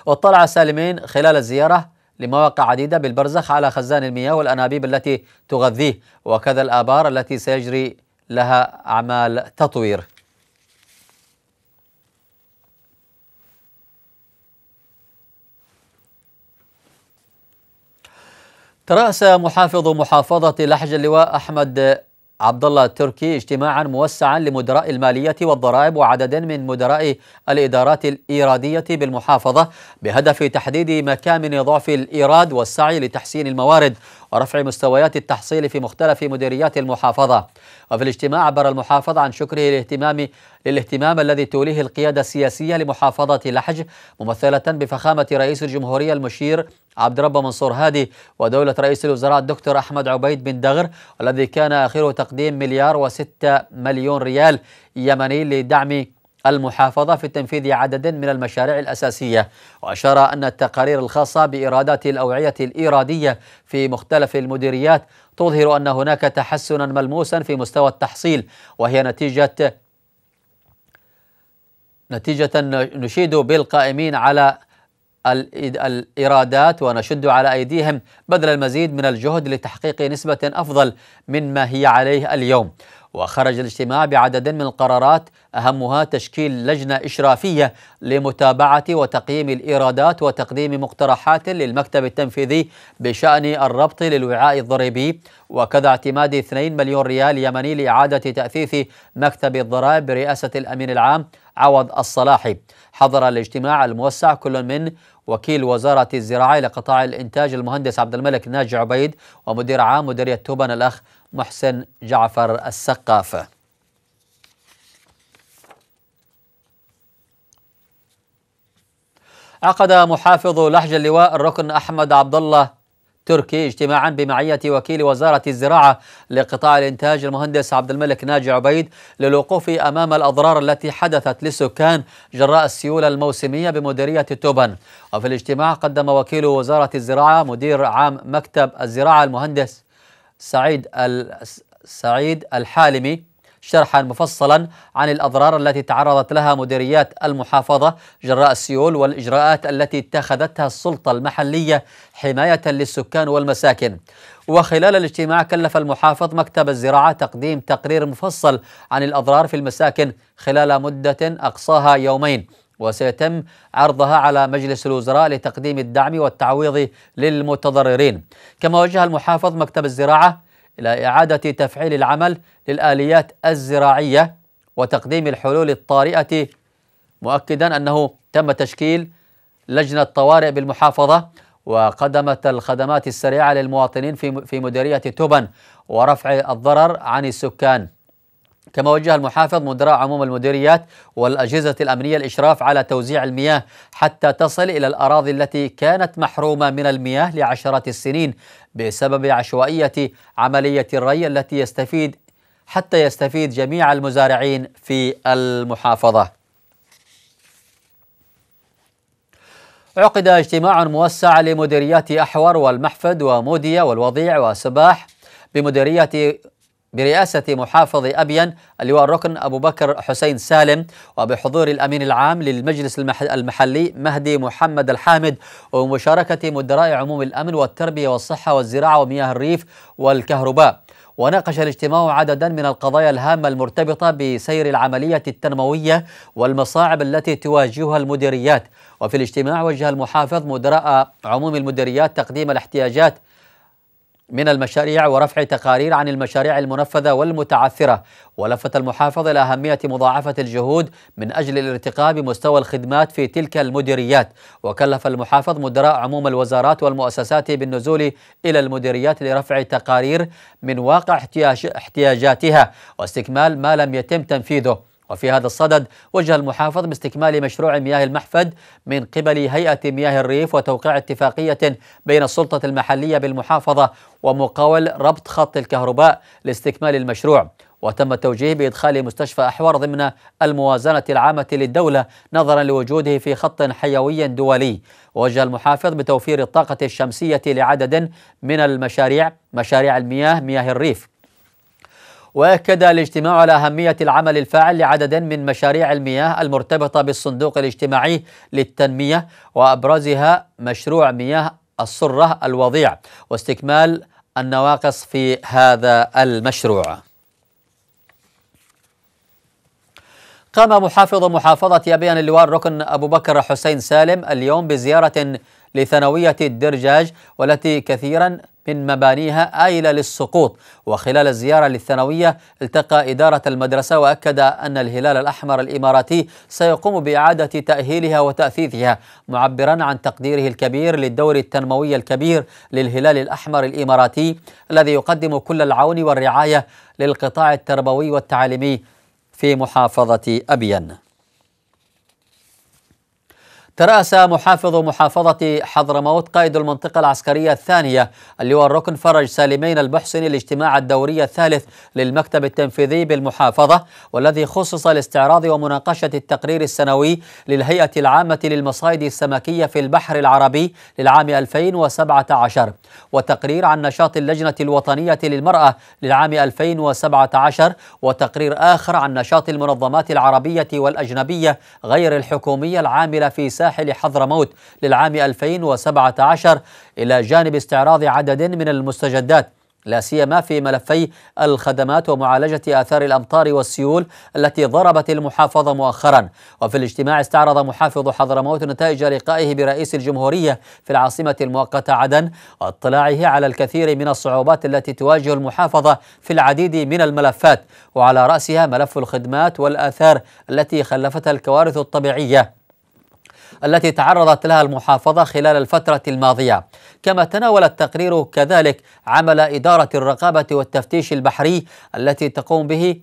واطلع سالمين خلال الزيارة لمواقع عديدة بالبرزخ على خزان المياه والأنابيب التي تغذيه وكذا الآبار التي سيجري لها أعمال تطوير ترأس محافظ محافظة لحج اللواء أحمد عبد الله التركي اجتماعا موسعا لمدراء المالية والضرائب وعدد من مدراء الإدارات الإيرادية بالمحافظة بهدف تحديد مكامن ضعف الإيراد والسعي لتحسين الموارد ورفع مستويات التحصيل في مختلف مديريات المحافظة وفي الاجتماع عبر المحافظ عن شكره الاهتمام للاهتمام الذي توليه القيادة السياسية لمحافظة لحج ممثلة بفخامة رئيس الجمهورية المشير عبد رب منصور هادي ودولة رئيس الوزراء الدكتور أحمد عبيد بن دغر الذي كان آخره تقديم مليار وستة مليون ريال يمني لدعم المحافظة في تنفيذ عدد من المشاريع الأساسية وأشار أن التقارير الخاصة بإيرادات الأوعية الإيرادية في مختلف المديريات تظهر أن هناك تحسنا ملموسا في مستوى التحصيل وهي نتيجة نتيجة نشيد بالقائمين على الإيرادات ونشد على أيديهم بذل المزيد من الجهد لتحقيق نسبة أفضل من ما هي عليه اليوم وخرج الاجتماع بعدد من القرارات أهمها تشكيل لجنة إشرافية لمتابعة وتقييم الإيرادات وتقديم مقترحات للمكتب التنفيذي بشأن الربط للوعاء الضريبي وكذا اعتماد 2 مليون ريال يمني لإعادة تأثيث مكتب الضرائب برئاسة الأمين العام عوض الصلاحي حضر الاجتماع الموسع كل من وكيل وزارة الزراعة لقطاع الإنتاج المهندس عبد الملك ناجي عبيد ومدير عام مديرية توبان الأخ محسن جعفر السقاف عقد محافظ لحج اللواء الركن أحمد عبد الله تركي اجتماعا بمعية وكيل وزارة الزراعة لقطاع الإنتاج المهندس عبد الملك ناجي عبيد للوقوف أمام الأضرار التي حدثت للسكان جراء السيولة الموسمية بمديرية توبن وفي الاجتماع قدم وكيل وزارة الزراعة مدير عام مكتب الزراعة المهندس سعيد سعيد الحالمي شرحا مفصلا عن الأضرار التي تعرضت لها مديريات المحافظة جراء السيول والإجراءات التي اتخذتها السلطة المحلية حماية للسكان والمساكن وخلال الاجتماع كلف المحافظ مكتب الزراعة تقديم تقرير مفصل عن الأضرار في المساكن خلال مدة أقصاها يومين وسيتم عرضها على مجلس الوزراء لتقديم الدعم والتعويض للمتضررين كما وجه المحافظ مكتب الزراعة إلى إعادة تفعيل العمل للآليات الزراعية وتقديم الحلول الطارئة مؤكدا أنه تم تشكيل لجنة طوارئ بالمحافظة وقدمت الخدمات السريعة للمواطنين في مديرية توبن ورفع الضرر عن السكان كما وجه المحافظ مدراء عموم المديريات والأجهزة الأمنية الإشراف على توزيع المياه حتى تصل إلى الأراضي التي كانت محرومة من المياه لعشرات السنين بسبب عشوائية عملية الري التي يستفيد حتى يستفيد جميع المزارعين في المحافظة عقد اجتماع موسع لمديريات أحور والمحفد ومودية والوضيع وسباح بمديرية برئاسة محافظ أبين اللواء الركن أبو بكر حسين سالم وبحضور الأمين العام للمجلس المحلي مهدي محمد الحامد ومشاركة مدراء عموم الأمن والتربية والصحة والزراعة ومياه الريف والكهرباء وناقش الاجتماع عددا من القضايا الهامة المرتبطة بسير العملية التنموية والمصاعب التي تواجهها المديريات وفي الاجتماع وجه المحافظ مدراء عموم المديريات تقديم الاحتياجات من المشاريع ورفع تقارير عن المشاريع المنفذة والمتعثرة ولفت المحافظ إلى أهمية مضاعفة الجهود من أجل الارتقاء بمستوى الخدمات في تلك المديريات وكلف المحافظ مدراء عموم الوزارات والمؤسسات بالنزول إلى المديريات لرفع تقارير من واقع احتياجاتها واستكمال ما لم يتم تنفيذه وفي هذا الصدد وجه المحافظ باستكمال مشروع مياه المحفد من قبل هيئة مياه الريف وتوقيع اتفاقية بين السلطة المحلية بالمحافظة ومقاول ربط خط الكهرباء لاستكمال المشروع وتم التوجيه بإدخال مستشفى أحور ضمن الموازنة العامة للدولة نظرا لوجوده في خط حيوي دولي ووجه المحافظ بتوفير الطاقة الشمسية لعدد من المشاريع مشاريع المياه مياه الريف واكد الاجتماع على اهميه العمل الفاعل لعدد من مشاريع المياه المرتبطه بالصندوق الاجتماعي للتنميه وابرزها مشروع مياه السره الوضيع واستكمال النواقص في هذا المشروع. قام محافظ محافظة أبيان اللواء الركن أبو بكر حسين سالم اليوم بزيارة لثانوية الدرجاج والتي كثيرا من مبانيها آيلة للسقوط وخلال الزيارة للثانوية التقى إدارة المدرسة وأكد أن الهلال الأحمر الإماراتي سيقوم بإعادة تأهيلها وتأثيثها معبرا عن تقديره الكبير للدور التنموي الكبير للهلال الأحمر الإماراتي الذي يقدم كل العون والرعاية للقطاع التربوي والتعليمي في محافظة أبين ترأس محافظ محافظة حضرموت قائد المنطقة العسكرية الثانية اللواء الركن فرج سالمين البحسني الاجتماع الدوري الثالث للمكتب التنفيذي بالمحافظة والذي خصص لاستعراض ومناقشة التقرير السنوي للهيئة العامة للمصايد السمكية في البحر العربي للعام 2017 وتقرير عن نشاط اللجنة الوطنية للمرأة للعام 2017 وتقرير آخر عن نشاط المنظمات العربية والأجنبية غير الحكومية العاملة في ساحة ساحل حضرموت للعام 2017 إلى جانب استعراض عدد من المستجدات لا سيما في ملفي الخدمات ومعالجة آثار الأمطار والسيول التي ضربت المحافظة مؤخرا وفي الاجتماع استعرض محافظ حضرموت نتائج لقائه برئيس الجمهورية في العاصمة المؤقتة عدن واطلاعه على الكثير من الصعوبات التي تواجه المحافظة في العديد من الملفات وعلى رأسها ملف الخدمات والآثار التي خلفتها الكوارث الطبيعية التي تعرضت لها المحافظة خلال الفترة الماضية كما تناول التقرير كذلك عمل إدارة الرقابة والتفتيش البحري التي تقوم به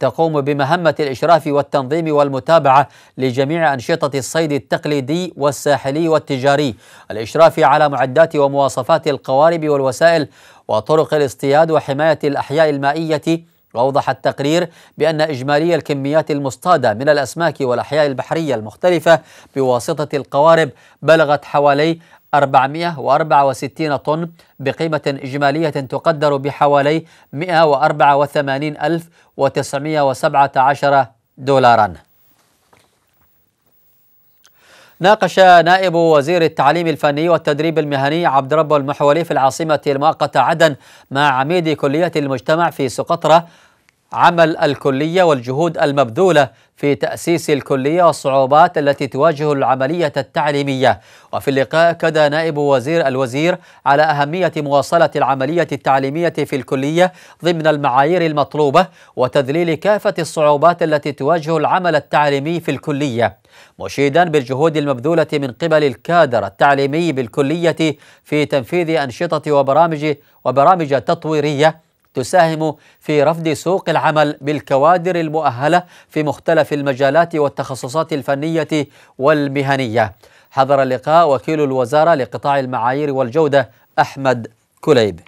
تقوم بمهمة الإشراف والتنظيم والمتابعة لجميع أنشطة الصيد التقليدي والساحلي والتجاري الإشراف على معدات ومواصفات القوارب والوسائل وطرق الاصطياد وحماية الأحياء المائية وأوضح التقرير بأن إجمالي الكميات المصطادة من الأسماك والأحياء البحرية المختلفة بواسطة القوارب بلغت حوالي 464 طن بقيمة إجمالية تقدر بحوالي 184,917 دولارا ناقش نائب وزير التعليم الفني والتدريب المهني عبد ربه المحولي في العاصمة المؤقتة عدن مع عميد كلية المجتمع في سقطرة عمل الكلية والجهود المبذولة في تأسيس الكلية والصعوبات التي تواجه العملية التعليمية وفي اللقاء أكد نائب وزير الوزير على أهمية مواصلة العملية التعليمية في الكلية ضمن المعايير المطلوبة وتذليل كافة الصعوبات التي تواجه العمل التعليمي في الكلية مشيدا بالجهود المبذولة من قبل الكادر التعليمي بالكلية في تنفيذ أنشطة وبرامج وبرامج تطويرية تساهم في رفض سوق العمل بالكوادر المؤهله في مختلف المجالات والتخصصات الفنيه والمهنيه. حضر اللقاء وكيل الوزاره لقطاع المعايير والجوده احمد كليب.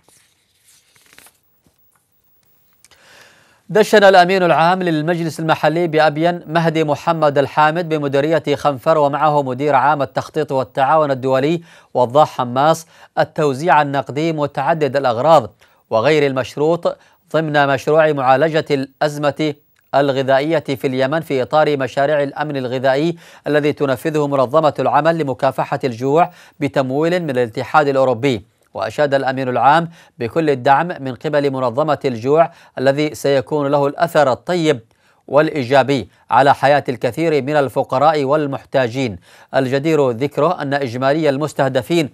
دشن الأمين العام للمجلس المحلي بأبين مهدي محمد الحامد بمديرية خنفر ومعه مدير عام التخطيط والتعاون الدولي وضاح حماس التوزيع النقدي متعدد الأغراض وغير المشروط ضمن مشروع معالجة الأزمة الغذائية في اليمن في إطار مشاريع الأمن الغذائي الذي تنفذه منظمة العمل لمكافحة الجوع بتمويل من الاتحاد الأوروبي وأشاد الأمين العام بكل الدعم من قبل منظمة الجوع الذي سيكون له الأثر الطيب والإيجابي على حياة الكثير من الفقراء والمحتاجين الجدير ذكره أن إجمالي المستهدفين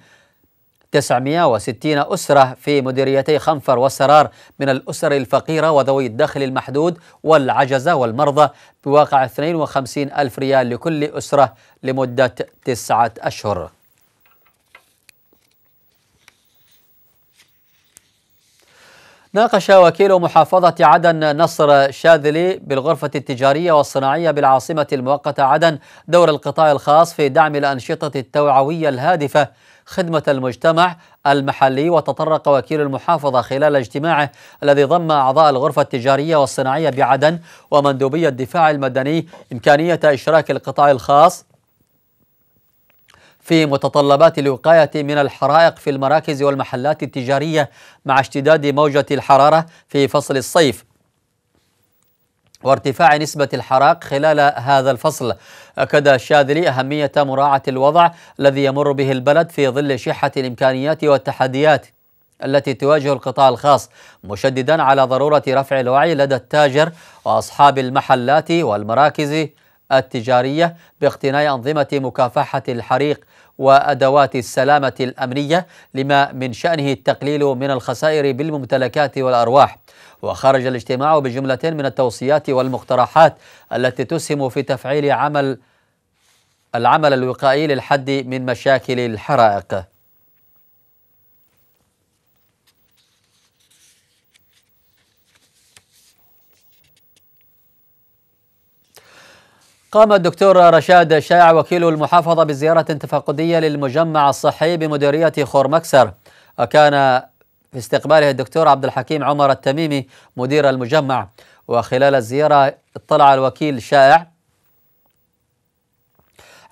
960 أسرة في مديريتي خنفر والسرار من الأسر الفقيرة وذوي الدخل المحدود والعجزة والمرضى بواقع 52 ألف ريال لكل أسرة لمدة تسعة أشهر ناقش وكيل محافظة عدن نصر شاذلي بالغرفة التجارية والصناعية بالعاصمة المؤقتة عدن دور القطاع الخاص في دعم الأنشطة التوعوية الهادفة خدمة المجتمع المحلي وتطرق وكيل المحافظة خلال اجتماعه الذي ضم أعضاء الغرفة التجارية والصناعية بعدن ومندوبي الدفاع المدني إمكانية إشراك القطاع الخاص في متطلبات الوقاية من الحرائق في المراكز والمحلات التجارية مع اشتداد موجة الحرارة في فصل الصيف وارتفاع نسبة الحراق خلال هذا الفصل أكد الشاذلي أهمية مراعاة الوضع الذي يمر به البلد في ظل شحة الإمكانيات والتحديات التي تواجه القطاع الخاص مشددا على ضرورة رفع الوعي لدى التاجر وأصحاب المحلات والمراكز التجارية باقتناء أنظمة مكافحة الحريق وأدوات السلامة الأمنية لما من شأنه التقليل من الخسائر بالممتلكات والأرواح وخرج الاجتماع بجملة من التوصيات والمقترحات التي تسهم في تفعيل عمل العمل الوقائي للحد من مشاكل الحرائق قام الدكتور رشاد الشاع وكيل المحافظة بزيارة تفقدية للمجمع الصحي بمديرية خور مكسر وكان في استقباله الدكتور عبد الحكيم عمر التميمي مدير المجمع وخلال الزيارة اطلع الوكيل شائع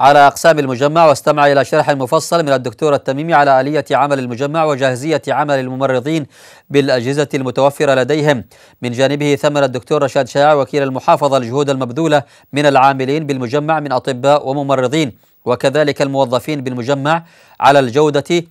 على أقسام المجمع واستمع إلى شرح مفصل من الدكتور التميمي على آلية عمل المجمع وجاهزية عمل الممرضين بالأجهزة المتوفرة لديهم من جانبه ثمن الدكتور رشاد شاع وكيل المحافظة الجهود المبذولة من العاملين بالمجمع من أطباء وممرضين وكذلك الموظفين بالمجمع على الجودة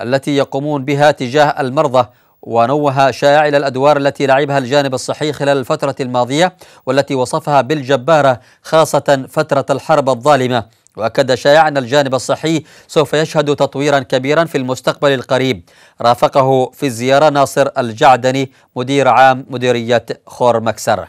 التي يقومون بها تجاه المرضى ونوه شائع إلى الأدوار التي لعبها الجانب الصحي خلال الفترة الماضية والتي وصفها بالجبارة خاصة فترة الحرب الظالمة وأكد شايع أن الجانب الصحي سوف يشهد تطويرا كبيرا في المستقبل القريب رافقه في الزيارة ناصر الجعدني مدير عام مديرية خور مكسر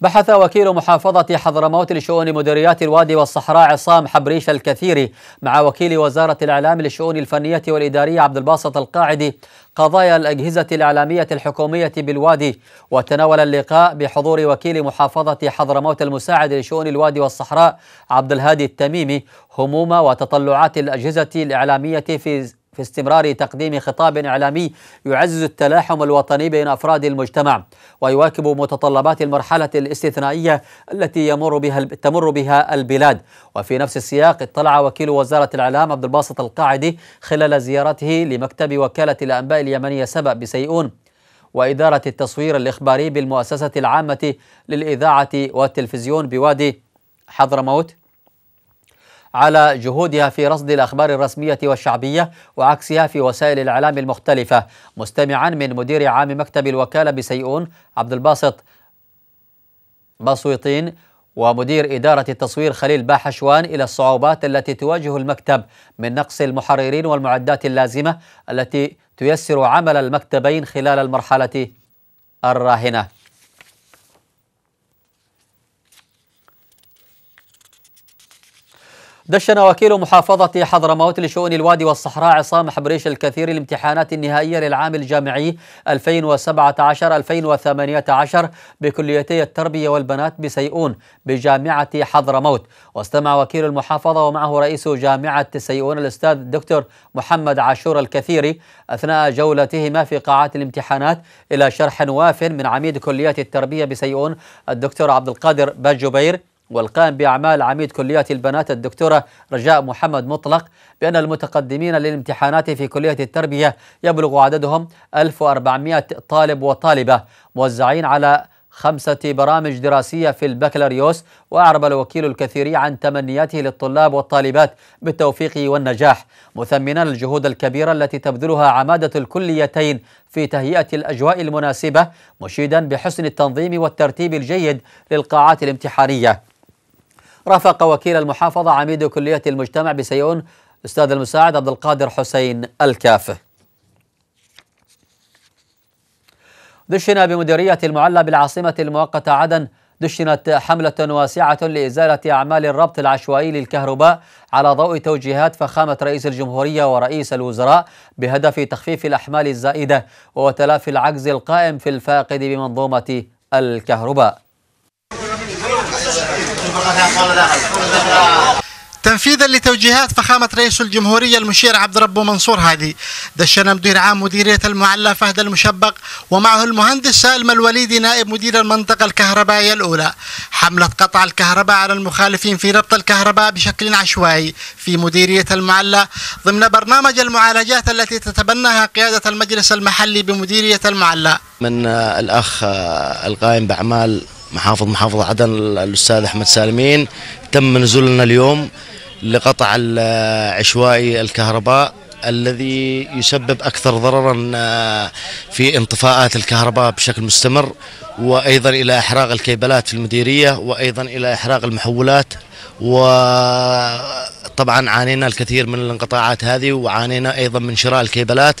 بحث وكيل محافظة حضرموت لشؤون مديريات الوادي والصحراء عصام حبريش الكثيري مع وكيل وزارة الإعلام للشؤون الفنية والإدارية عبد الباسط القاعدي قضايا الأجهزة الإعلامية الحكومية بالوادي وتناول اللقاء بحضور وكيل محافظة حضرموت المساعد لشؤون الوادي والصحراء عبد الهادي التميمي هموم وتطلعات الأجهزة الإعلامية في في استمرار تقديم خطاب إعلامي يعزز التلاحم الوطني بين أفراد المجتمع ويواكب متطلبات المرحلة الاستثنائية التي يمر بها تمر بها البلاد وفي نفس السياق اطلع وكيل وزارة الإعلام عبد الباسط القاعدي خلال زيارته لمكتب وكالة الأنباء اليمنية سبأ بسيئون وإدارة التصوير الإخباري بالمؤسسة العامة للإذاعة والتلفزيون بوادي حضرموت على جهودها في رصد الأخبار الرسمية والشعبية وعكسها في وسائل الإعلام المختلفة مستمعا من مدير عام مكتب الوكالة بسيئون عبد الباسط بسويطين ومدير إدارة التصوير خليل باحشوان إلى الصعوبات التي تواجه المكتب من نقص المحررين والمعدات اللازمة التي تيسر عمل المكتبين خلال المرحلة الراهنة دشن وكيل محافظة حضرموت لشؤون الوادي والصحراء عصام حبريش الكثير الامتحانات النهائية للعام الجامعي 2017-2018 بكليتي التربية والبنات بسيئون بجامعة حضرموت واستمع وكيل المحافظة ومعه رئيس جامعة سيئون الأستاذ الدكتور محمد عاشور الكثيري أثناء جولتهما في قاعات الامتحانات إلى شرح واف من عميد كلية التربية بسيئون الدكتور عبد القادر باجبير والقائم بأعمال عميد كلية البنات الدكتورة رجاء محمد مطلق بأن المتقدمين للامتحانات في كلية التربية يبلغ عددهم 1400 طالب وطالبة موزعين على خمسة برامج دراسية في البكالوريوس وأعرب الوكيل الكثير عن تمنياته للطلاب والطالبات بالتوفيق والنجاح مثمنا الجهود الكبيرة التي تبذلها عمادة الكليتين في تهيئة الأجواء المناسبة مشيدا بحسن التنظيم والترتيب الجيد للقاعات الامتحانية رافق وكيل المحافظة عميد كلية المجتمع بسيون الأستاذ المساعد عبد القادر حسين الكافه دشن بمديرية المعلى بالعاصمة المؤقتة عدن دشنت حملة واسعة لإزالة أعمال الربط العشوائي للكهرباء على ضوء توجيهات فخامة رئيس الجمهورية ورئيس الوزراء بهدف تخفيف الأحمال الزائدة وتلافي العجز القائم في الفاقد بمنظومة الكهرباء تنفيذا لتوجيهات فخامة رئيس الجمهورية المشير عبد ربه منصور هادي دشنا مدير عام مديرية المعلى فهد المشبق ومعه المهندس سالم الوليدي نائب مدير المنطقة الكهربائية الأولى حملة قطع الكهرباء على المخالفين في ربط الكهرباء بشكل عشوائي في مديرية المعلى ضمن برنامج المعالجات التي تتبناها قيادة المجلس المحلي بمديرية المعلى من الأخ القائم بأعمال محافظ محافظة عدن الأستاذ أحمد سالمين تم نزولنا اليوم لقطع عشوائي الكهرباء الذي يسبب أكثر ضررا آه، في انطفاءات الكهرباء بشكل مستمر وأيضا إلى إحراق الكيبلات في المديرية وأيضا إلى إحراق المحولات و طبعا عانينا الكثير من الانقطاعات هذه وعانينا ايضا من شراء الكيبلات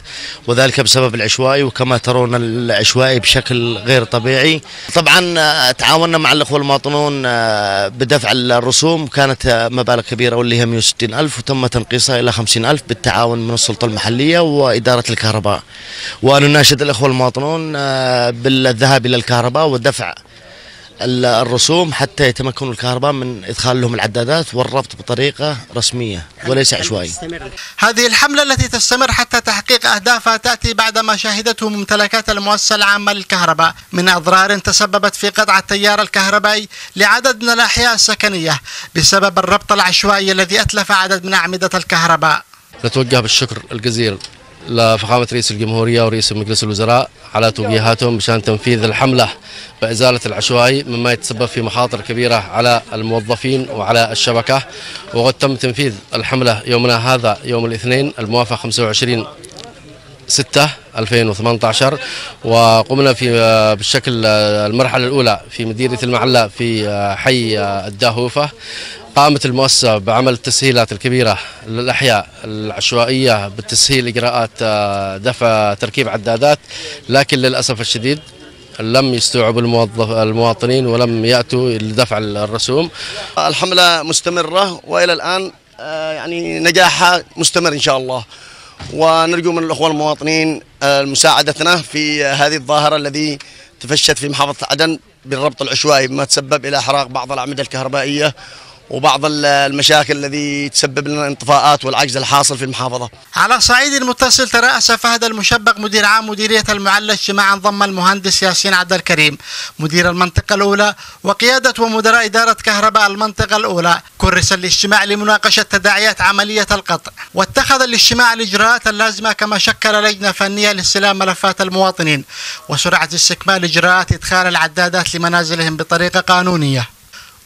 وذلك بسبب العشوائي وكما ترون العشوائي بشكل غير طبيعي طبعا آه، تعاوننا مع الاخوه المواطنون آه، بدفع الرسوم كانت آه، مبالغ كبيره واللي هي 160 الف وتم تنقيصها الى 50 الف بالتعاون من السلطه المحليه واداره الكهرباء ونناشد الاخوه المواطنون بالذهاب الى الكهرباء ودفع الرسوم حتى يتمكنوا الكهرباء من إدخال لهم العدادات والربط بطريقة رسمية وليس عشوائي هذه الحملة التي تستمر حتى تحقيق أهدافها تأتي بعدما شهدته ممتلكات المؤسسة العامة للكهرباء من أضرار تسببت في قطع التيار الكهربائي لعدد من الأحياء السكنية بسبب الربط العشوائي الذي أتلف عدد من أعمدة الكهرباء نتوجه بالشكر الجزيل لفخامة رئيس الجمهورية ورئيس مجلس الوزراء على توجيهاتهم بشان تنفيذ الحملة بإزالة العشوائي مما يتسبب في مخاطر كبيرة على الموظفين وعلى الشبكة وقد تم تنفيذ الحملة يومنا هذا يوم الاثنين الموافق 25 6 2018 وقمنا في بالشكل المرحلة الأولى في مديرية المعلة في آه، حي آه، الداهوفة قامت المؤسسة بعمل التسهيلات الكبيرة للأحياء العشوائية بالتسهيل إجراءات آه، دفع تركيب عدادات لكن للأسف الشديد لم يستوعب الموظف المواطنين ولم يأتوا لدفع الرسوم الحملة مستمرة وإلى الآن آه، يعني نجاحها مستمر إن شاء الله ونرجو من الأخوة المواطنين آه، مساعدتنا في هذه الظاهرة الذي تفشت في محافظة عدن بالربط العشوائي بما تسبب إلى إحراق بعض الأعمدة الكهربائية وبعض المشاكل الذي تسبب لنا الانطفاءات والعجز الحاصل في المحافظة على صعيد المتصل ترأس فهد المشبق مدير عام مديرية المعلة اجتماعا ضم المهندس ياسين عبد الكريم مدير المنطقة الأولى وقيادة ومدراء إدارة كهرباء المنطقة الأولى كرس الاجتماع لمناقشة تداعيات عملية القطع واتخذ الاجتماع الإجراءات اللازمة كما شكل لجنة فنية لاستلام ملفات المواطنين وسرعة استكمال إجراءات إدخال العدادات لمنازلهم بطريقة قانونية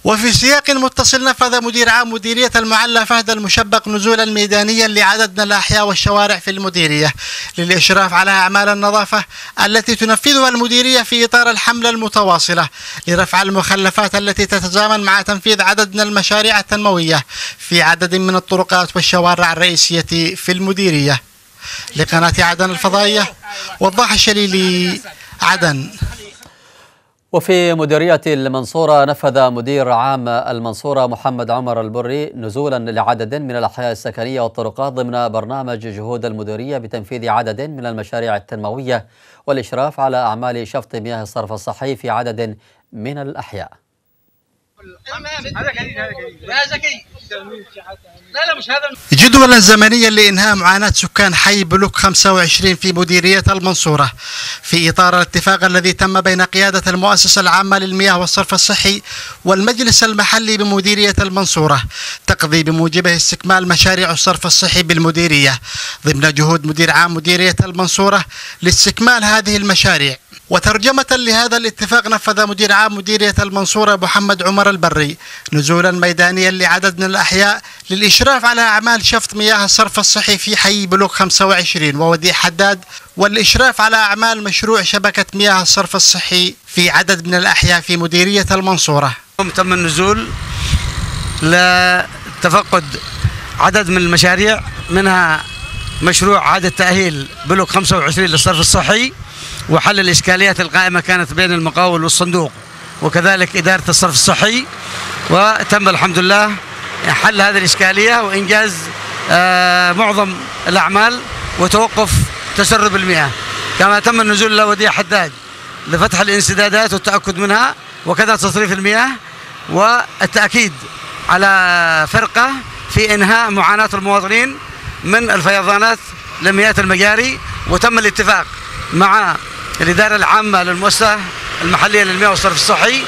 وفي سياق متصل نفذ مدير عام مديرية المعلى فهد المشبق نزولا ميدانيا لعدد من الأحياء والشوارع في المديرية للإشراف على أعمال النظافة التي تنفذها المديرية في إطار الحملة المتواصلة لرفع المخلفات التي تتزامن مع تنفيذ عدد من المشاريع التنموية في عدد من الطرقات والشوارع الرئيسية في المديرية لقناة عدن الفضائية وضاح الشليلي عدن وفي مديرية المنصورة نفذ مدير عام المنصورة محمد عمر البري نزولا لعدد من الأحياء السكنية والطرقات ضمن برنامج جهود المديرية بتنفيذ عدد من المشاريع التنموية والإشراف على أعمال شفط مياه الصرف الصحي في عدد من الأحياء جدولا زمنيا لإنهاء معاناة سكان حي بلوك 25 في مديرية المنصورة في إطار الاتفاق الذي تم بين قيادة المؤسسة العامة للمياه والصرف الصحي والمجلس المحلي بمديرية المنصورة تقضي بموجبه استكمال مشاريع الصرف الصحي بالمديرية ضمن جهود مدير عام مديرية المنصورة لاستكمال هذه المشاريع وترجمة لهذا الاتفاق نفذ مدير عام مديرية المنصورة محمد عمر البري نزولا ميدانيا لعدد من الأحياء للإشراف على أعمال شفط مياه الصرف الصحي في حي بلوك 25 ووديع حداد والإشراف على أعمال مشروع شبكة مياه الصرف الصحي في عدد من الأحياء في مديرية المنصورة تم النزول لتفقد عدد من المشاريع منها مشروع عادة تأهيل بلوك 25 للصرف الصحي وحل الإشكاليات القائمة كانت بين المقاول والصندوق وكذلك إدارة الصرف الصحي وتم الحمد لله حل هذه الإشكالية وإنجاز آه، معظم الأعمال وتوقف تسرب المياه كما تم النزول إلى وديع حداد لفتح الانسدادات والتأكد منها وكذا تصريف المياه والتأكيد على فرقة في إنهاء معاناة المواطنين من الفيضانات لمياه المجاري وتم الاتفاق مع الإدارة العامة للمؤسسة المحلية للمياه والصرف الصحي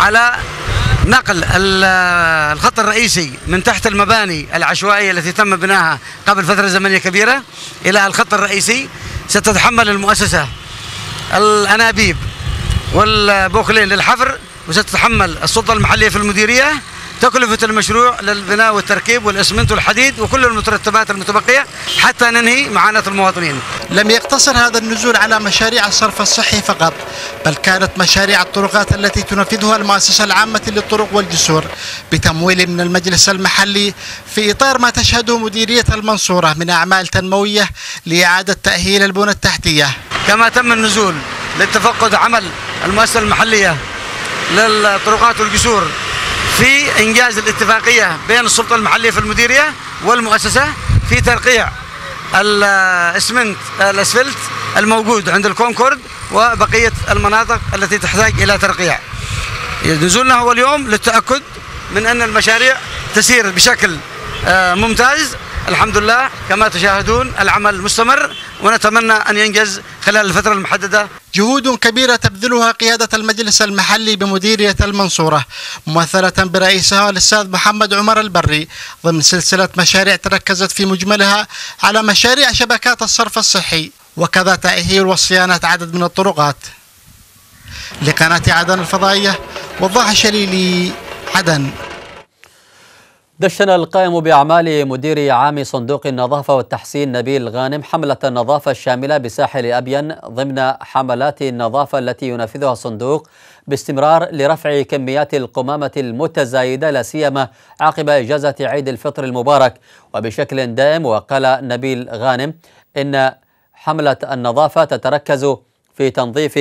على نقل الخط الرئيسي من تحت المباني العشوائية التي تم بناها قبل فترة زمنية كبيرة إلى الخط الرئيسي ستتحمل المؤسسة الأنابيب والبوكلين للحفر وستتحمل السلطة المحلية في المديرية تكلفة المشروع للبناء والتركيب والإسمنت والحديد وكل المترتبات المتبقية حتى ننهي معاناة المواطنين لم يقتصر هذا النزول على مشاريع الصرف الصحي فقط بل كانت مشاريع الطرقات التي تنفذها المؤسسة العامة للطرق والجسور بتمويل من المجلس المحلي في إطار ما تشهده مديرية المنصورة من أعمال تنموية لإعادة تأهيل البنى التحتية كما تم النزول للتفقد عمل المؤسسة المحلية للطرقات والجسور في إنجاز الاتفاقية بين السلطة المحلية في المديرية والمؤسسة في ترقيع الاسمنت الاسفلت الموجود عند الكونكورد وبقية المناطق التي تحتاج إلى ترقيع نزولنا هو اليوم للتأكد من أن المشاريع تسير بشكل آه، ممتاز الحمد لله كما تشاهدون العمل مستمر ونتمنى أن ينجز خلال الفترة المحددة جهود كبيرة تبذلها قيادة المجلس المحلي بمديرية المنصورة ممثلة برئيسها الأستاذ محمد عمر البري ضمن سلسلة مشاريع تركزت في مجملها على مشاريع شبكات الصرف الصحي وكذا تأهيل وصيانة عدد من الطرقات لقناة عدن الفضائية وضاح شليلي عدن دشن القائم بأعمال مدير عام صندوق النظافة والتحسين نبيل غانم حملة النظافة الشاملة بساحل أبين ضمن حملات النظافة التي ينفذها الصندوق باستمرار لرفع كميات القمامة المتزايدة لا سيما عقب إجازة عيد الفطر المبارك وبشكل دائم وقال نبيل غانم إن حملة النظافة تتركز في تنظيف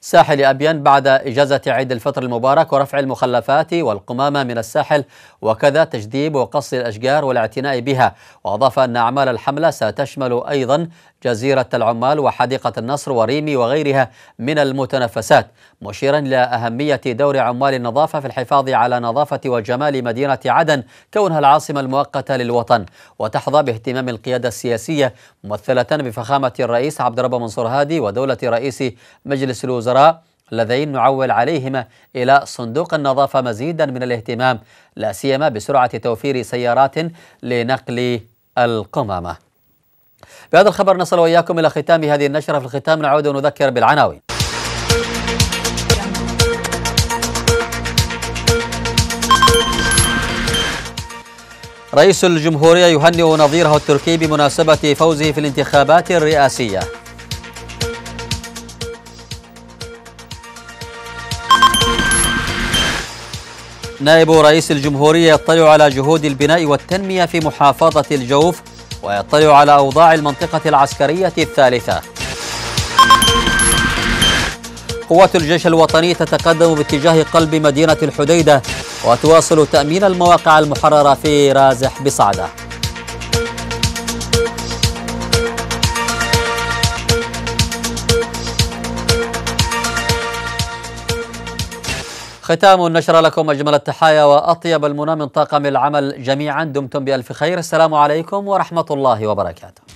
ساحل أبيان بعد إجازة عيد الفطر المبارك ورفع المخلفات والقمامة من الساحل وكذا تجديب وقص الأشجار والاعتناء بها وأضاف أن أعمال الحملة ستشمل أيضا جزيرة العمال وحديقة النصر وريمي وغيرها من المتنفسات مشيرا إلى أهمية دور عمال النظافة في الحفاظ على نظافة وجمال مدينة عدن كونها العاصمة المؤقتة للوطن وتحظى باهتمام القيادة السياسية ممثلة بفخامة الرئيس عبد الرب منصور هادي ودولة رئيس مجلس الوزراء اللذين نعول عليهما الى صندوق النظافه مزيدا من الاهتمام لا سيما بسرعه توفير سيارات لنقل القمامه بهذا الخبر نصل وإياكم إلى ختام هذه النشرة في الختام نعود ونذكر بالعناوين رئيس الجمهورية يهنئ نظيره التركي بمناسبة فوزه في الانتخابات الرئاسية نائب رئيس الجمهورية يطلع على جهود البناء والتنمية في محافظة الجوف ويطلع على أوضاع المنطقة العسكرية الثالثة قوات الجيش الوطني تتقدم باتجاه قلب مدينة الحديدة وتواصل تأمين المواقع المحررة في رازح بصعده ختام النشر لكم أجمل التحايا وأطيب المنى من طاقم العمل جميعا دمتم بألف خير السلام عليكم ورحمة الله وبركاته